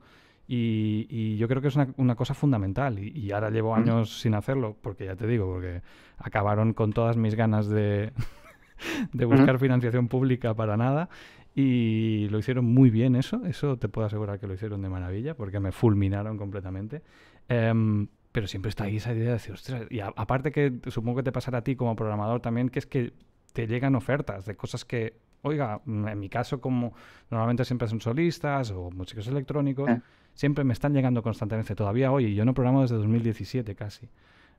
Y, yo creo que es una, cosa fundamental y, ahora llevo mm. años sin hacerlo, porque ya te digo, porque acabaron con todas mis ganas de, de mm. buscar financiación pública para nada y lo hicieron muy bien eso, eso te puedo asegurar que lo hicieron de maravilla porque me fulminaron completamente. Em, pero siempre está ahí esa idea de decir, ostras, y aparte que supongo que te pasará a ti como programador también, que es que te llegan ofertas de cosas que, oiga, mm, en mi caso como normalmente siempre son solistas o músicos electrónicos, ah. siempre me están llegando constantemente todavía hoy, y yo no programo desde 2017 casi.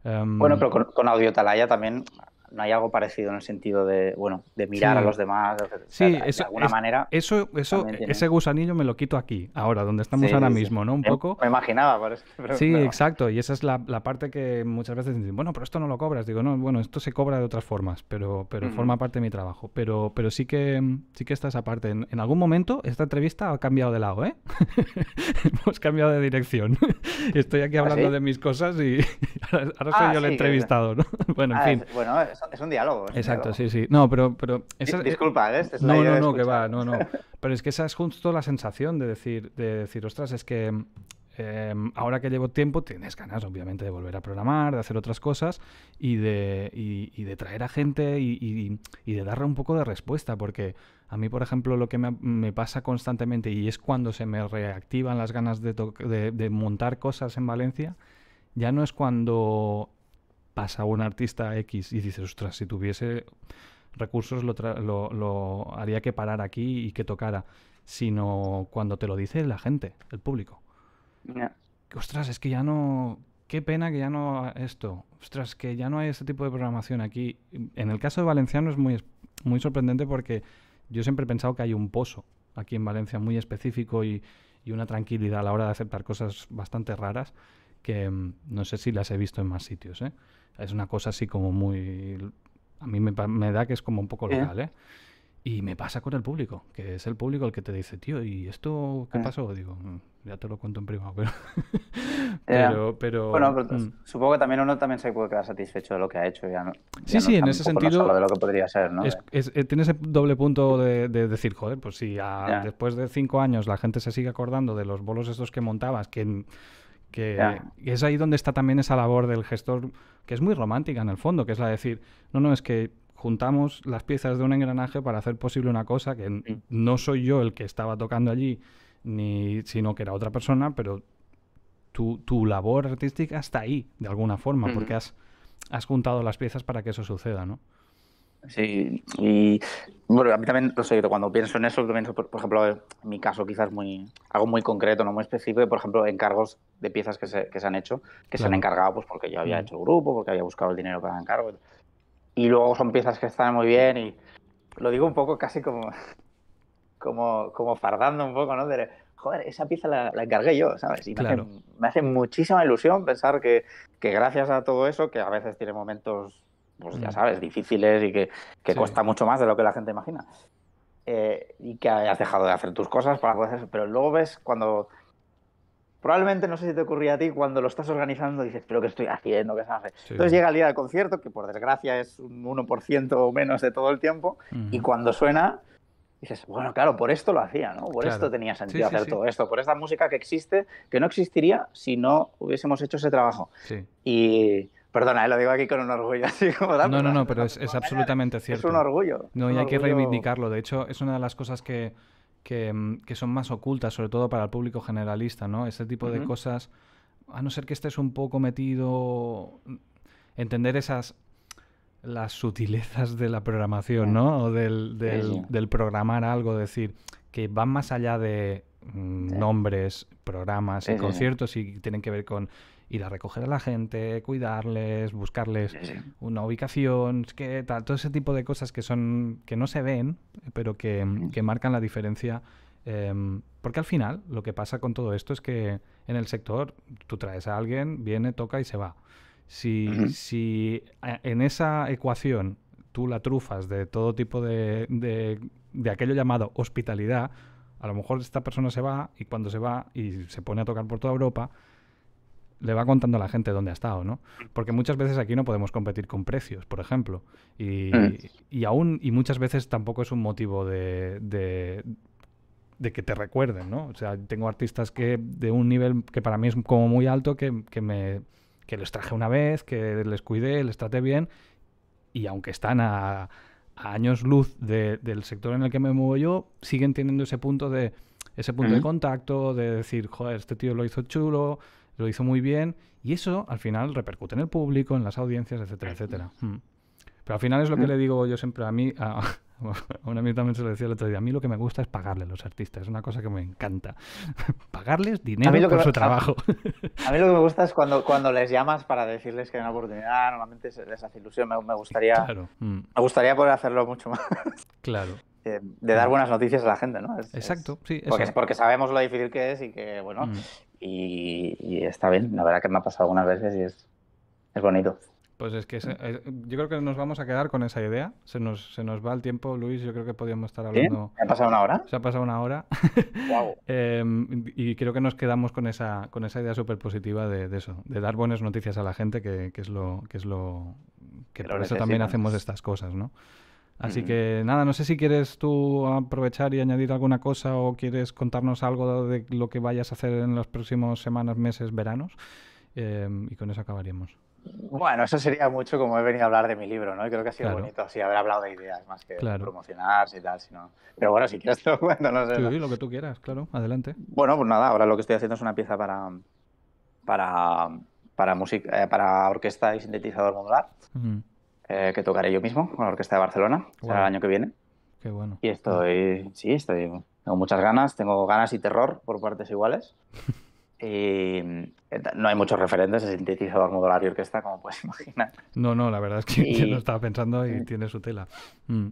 bueno, em, pero con, con Audio Talaya también no hay algo parecido en el sentido de, bueno, de mirar a los demás. de alguna manera. Eso, eso, ese gusanillo me lo quito aquí, ahora, donde estamos ahora mismo, ¿no? Un poco. Me imaginaba, Sí, exacto. Y esa es la, parte que muchas veces dicen, bueno, pero esto no lo cobras. Digo, no, bueno, esto se cobra de otras formas, pero, pero forma parte de mi trabajo. Pero, pero sí que sí que está esa parte. En, algún momento esta entrevista ha cambiado de lado, ¿eh? Hemos cambiado de dirección. Estoy aquí ¿Ah, hablando de mis cosas y ahora, ah, soy yo el entrevistado, ¿no? bueno, en ah, Es, es, un diálogo. Exacto, sí, sí. No, pero... Disculpa, ¿eh? Este no, no, no, que va, no, no. Pero es que esa es justo la sensación de decir, de decir ostras, es que em, ahora que llevo tiempo, tienes ganas, obviamente, de volver a programar, de hacer otras cosas y de, de traer a gente y, de darle un poco de respuesta, porque a mí, por ejemplo, lo que me, pasa constantemente y es cuando se me reactivan las ganas de montar cosas en Valencia, ya no es cuando pasa a un artista X y dices, ostras, si tuviese recursos lo, haría que parar aquí y que tocara, sino cuando te lo dice la gente, el público. Ostras, es que ya no... Qué pena que ya no esto. Ostras, que ya no hay este tipo de programación aquí. En el caso de Valenciano es muy, muy sorprendente porque yo siempre he pensado que hay un pozo aquí en Valencia muy específico y, y una tranquilidad a la hora de aceptar cosas bastante raras que mm, no sé si las he visto en más sitios. ¿eh? Es una cosa así como muy... A mí me, da que es como un poco legal, ¿eh? Y me pasa con el público, que es el público el que te dice, tío, ¿y esto qué pasó? Digo, mm, ya te lo cuento en privado, pero... pero, Bueno, mm. supongo que también uno también se puede quedar satisfecho de lo que ha hecho. Ya sí, sí, en ese sentido... lo que podría ser, Es, eh, tiene ese doble punto de, decir, joder, pues si después de cinco años la gente se sigue acordando de los bolos estos que montabas, que... Que, es ahí donde está también esa labor del gestor, que es muy romántica en el fondo, que es la de decir, no, no, es que juntamos las piezas de un engranaje para hacer posible una cosa que no soy yo el que estaba tocando allí, ni, sino que era otra persona, pero tu, tu labor artística está ahí, de alguna forma, porque has, has juntado las piezas para que eso suceda, ¿no? Sí, y bueno, a mí también lo sé, cuando pienso en eso, por, ejemplo, en mi caso quizás muy, algo muy concreto, no muy específico, por ejemplo, encargos de piezas que se, que se han hecho, que se han encargado pues porque yo había mm. hecho el grupo, porque había buscado el dinero para el encargo. Y luego son piezas que están muy bien y lo digo un poco casi como, como, como fardando un poco, ¿no? joder, esa pieza la, la, encargué yo, ¿sabes? Y me, hace, me, hace, muchísima ilusión pensar que, que gracias a todo eso, que a veces tiene momentos pues ya mm. sabes, difíciles y que, que cuesta mucho más de lo que la gente imagina. Eh, y que has dejado de hacer tus cosas para poder hacer Pero luego ves cuando. Probablemente no sé si te ocurría a ti cuando lo estás organizando dices, pero que estoy haciendo? ¿Qué se hace." Entonces llega el día del concierto, que por desgracia es un 1% o menos de todo el tiempo, y cuando suena, dices, bueno, claro, por esto lo hacía, ¿no? Por esto tenía sentido hacer todo esto, por esta música que existe, que no existiría si no hubiésemos hecho ese trabajo. Y, Perdona, eh, lo digo aquí con un orgullo así como No, no, no, pero es, absolutamente cierto. Es un orgullo. No, y hay que reivindicarlo. De hecho, es una de las cosas que, mm, que, son más ocultas, sobre todo para el público generalista, ¿no? Este tipo de cosas, a no ser que estés un poco metido, mm, entender esas las sutilezas de la programación, ¿no? O del, programar algo, decir, que van más allá de mm, nombres, programas y conciertos y tienen que ver con ir a recoger a la gente, cuidarles, buscarles una ubicación, que todo ese tipo de cosas que son que no se ven, pero que, mm. marcan la diferencia. Em, porque al final lo que pasa con todo esto es que en el sector tú traes a alguien, viene, toca y se va. Si, si eh, en esa ecuación tú la trufas de todo tipo de, de aquello llamado hospitalidad, a lo mejor esta persona se va y cuando se va y se pone a tocar por toda Europa, le va contando a la gente dónde ha estado, ¿no? Porque muchas veces aquí no podemos competir con precios, por ejemplo. Y, mm. y aún, y muchas veces tampoco es un motivo de, de, que te recuerden, ¿no? O sea, tengo artistas que de un nivel que para mí es como muy alto, que, me, que les traje una vez, que les cuidé, les traté bien, y aunque están a, años luz del sector en el que me muevo yo, siguen teniendo ese punto de ese punto de contacto, de decir, joder, este tío lo hizo chulo, lo hizo muy bien y eso al final repercute en el público, en las audiencias, etcétera, etcétera. Hmm. Pero al final es lo que mm. le digo yo siempre a mí, a, a también se lo decía el otro día, a mí lo que me gusta es pagarle a los artistas, es una cosa que me encanta. Pagarles dinero por su trabajo. A, mí lo que me gusta es cuando, cuando les llamas para decirles que hay una oportunidad, normalmente les hace ilusión, me, gustaría hmm. me gustaría poder hacerlo mucho más. Claro. Eh, de, dar hmm. buenas noticias a la gente, ¿no? Exacto, sí. Porque, porque sabemos lo difícil que es y que, bueno, y, está bien. La verdad que me ha pasado algunas veces y es, es bonito. Pues es que yo creo que nos vamos a quedar con esa idea. Se nos, se nos va el tiempo, Luis. Yo creo que podríamos estar hablando. ¿Se ha pasado una hora? Se ha pasado una hora. Em, y creo que nos quedamos con esa, con esa idea súper positiva de, eso, de dar buenas noticias a la gente, que, es lo que es lo que por eso también hacemos estas cosas, ¿no? Así que nada, no sé si quieres tú aprovechar y añadir alguna cosa o quieres contarnos algo de lo que vayas a hacer en los próximos semanas, meses, veranos. Eh, y con eso acabaríamos. Bueno, eso sería mucho como he venido a hablar de mi libro, ¿no? Y creo que ha sido bonito así haber hablado de ideas más que promocionar y tal, sino... Pero bueno, si quieres te lo lo que tú quieras, claro, adelante. Bueno, pues nada, ahora lo que estoy haciendo es una pieza para para para música, eh, para orquesta y sintetizador modular. Eh, que tocaré yo mismo con la Orquesta de Barcelona, el año que viene. Qué bueno. Y estoy, sí, estoy, tengo muchas ganas, tengo ganas y terror por partes iguales. y eh, no hay muchos referentes de sintetizador modular y orquesta, como puedes imaginar. No, no, la verdad es que lo estaba pensando y mm. tiene su tela. Mm.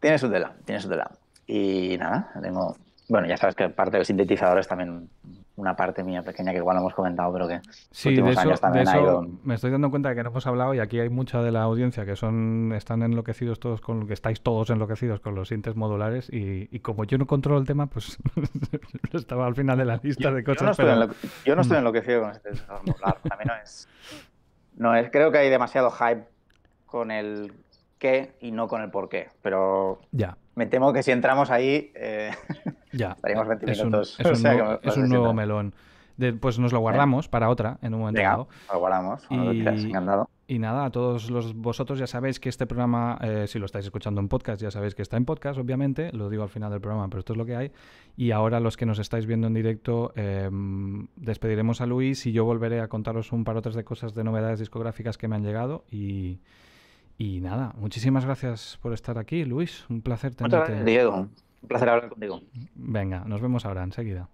Tiene su tela, tiene su tela. Y nada, tengo, bueno, ya sabes que parte de los sintetizadores también una parte mía pequeña que igual no hemos comentado, pero que sí, de eso, me estoy dando cuenta de que no hemos hablado y aquí hay mucha de la audiencia que son están enloquecidos todos con que estáis todos enloquecidos con los sintes modulares y, como yo no controlo el tema, pues estaba al final de la lista de cosas. Yo no, estoy mm. enloquecido con este modular, a mí es, no es, creo que hay demasiado hype con el y no con el por qué. Pero ya. me temo que si entramos ahí, eh, ya. estaríamos 20 es minutos. Un, es, un, nuevo melón. pues nos lo guardamos para otra en un momento dado. Lo guardamos. Y, nada, a todos los, vosotros ya sabéis que este programa, eh, si lo estáis escuchando en podcast, ya sabéis que está en podcast, obviamente. Lo digo al final del programa, pero esto es lo que hay. Y ahora los que nos estáis viendo en directo, em, despediremos a Luis y yo volveré a contaros un par de otras de cosas de novedades discográficas que me han llegado y y nada, muchísimas gracias por estar aquí, Luis. Un placer tenerte. Diego. Un placer hablar contigo. Venga, nos vemos ahora, enseguida.